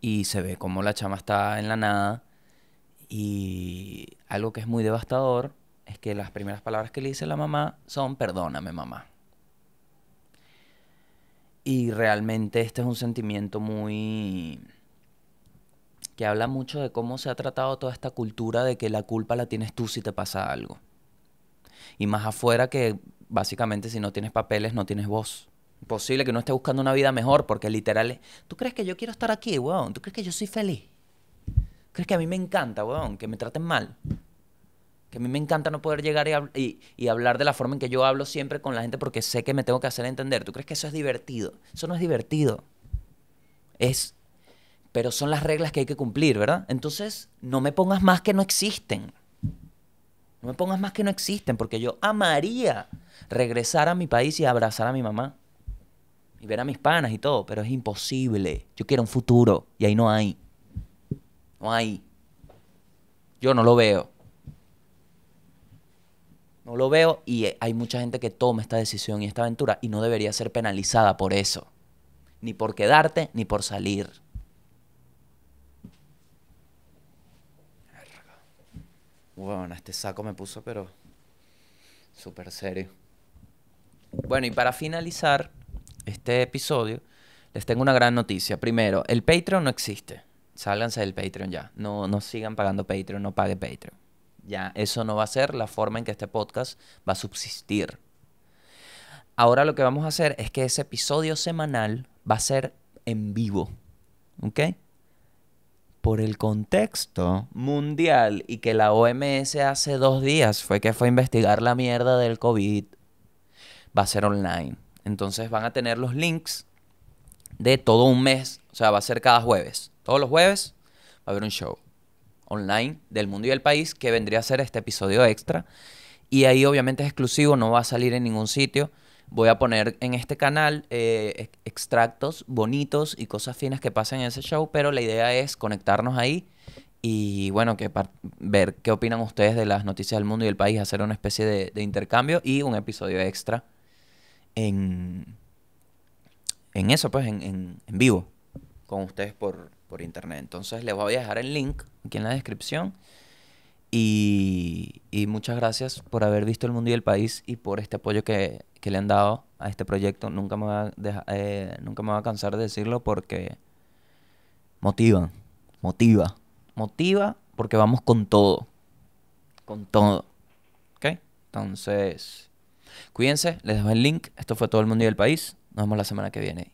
y se ve como la chama está en la nada y algo que es muy devastador es que las primeras palabras que le dice la mamá son perdóname mamá. Y realmente este es un sentimiento muy... que habla mucho de cómo se ha tratado toda esta cultura de que la culpa la tienes tú si te pasa algo. Y más afuera que básicamente si no tienes papeles no tienes voz. Posible que no esté buscando una vida mejor porque literal es... ¿Tú crees que yo quiero estar aquí, weón? ¿Tú crees que yo soy feliz? es que a mí me encanta, weón? Que me traten mal. Que a mí me encanta no poder llegar y, y, hablar de la forma en que yo hablo siempre con la gente porque sé que me tengo que hacer entender. ¿Tú crees que eso es divertido? Eso no es divertido. Es. Pero son las reglas que hay que cumplir, ¿verdad? Entonces, no me pongas más que no existen. No me pongas más que no existen, porque yo amaría regresar a mi país y abrazar a mi mamá. Y ver a mis panas y todo, pero es imposible. Yo quiero un futuro y ahí no hay. No hay. Yo no lo veo. No lo veo y hay mucha gente que toma esta decisión y esta aventura y no debería ser penalizada por eso. Ni por quedarte, ni por salir. Bueno, este saco me puso, pero súper serio. Bueno, y para finalizar este episodio, les tengo una gran noticia. Primero, el Patreon no existe sálganse del Patreon ya. No, no sigan pagando Patreon, no pague Patreon. Ya, eso no va a ser la forma en que este podcast va a subsistir. Ahora lo que vamos a hacer es que ese episodio semanal va a ser en vivo. ¿Ok? Por el contexto mundial y que la OMS hace dos días fue que fue a investigar la mierda del COVID, va a ser online. Entonces van a tener los links de todo un mes, o sea, va a ser cada jueves todos los jueves va a haber un show online del mundo y del país que vendría a ser este episodio extra. Y ahí obviamente es exclusivo, no va a salir en ningún sitio. Voy a poner en este canal eh, extractos bonitos y cosas finas que pasen en ese show, pero la idea es conectarnos ahí y bueno, que ver qué opinan ustedes de las noticias del mundo y del país, hacer una especie de, intercambio y un episodio extra en, en eso, pues, en vivo con ustedes por, por internet. Entonces les voy a dejar el link aquí en la descripción. Y, muchas gracias por haber visto el mundo y el país y por este apoyo que, le han dado a este proyecto. Nunca me, va a eh, nunca me va a cansar de decirlo porque motiva, motiva, motiva porque vamos con todo. Con todo. ¿Ok? Entonces, cuídense, les dejo el link. Esto fue todo el mundo y el país. Nos vemos la semana que viene.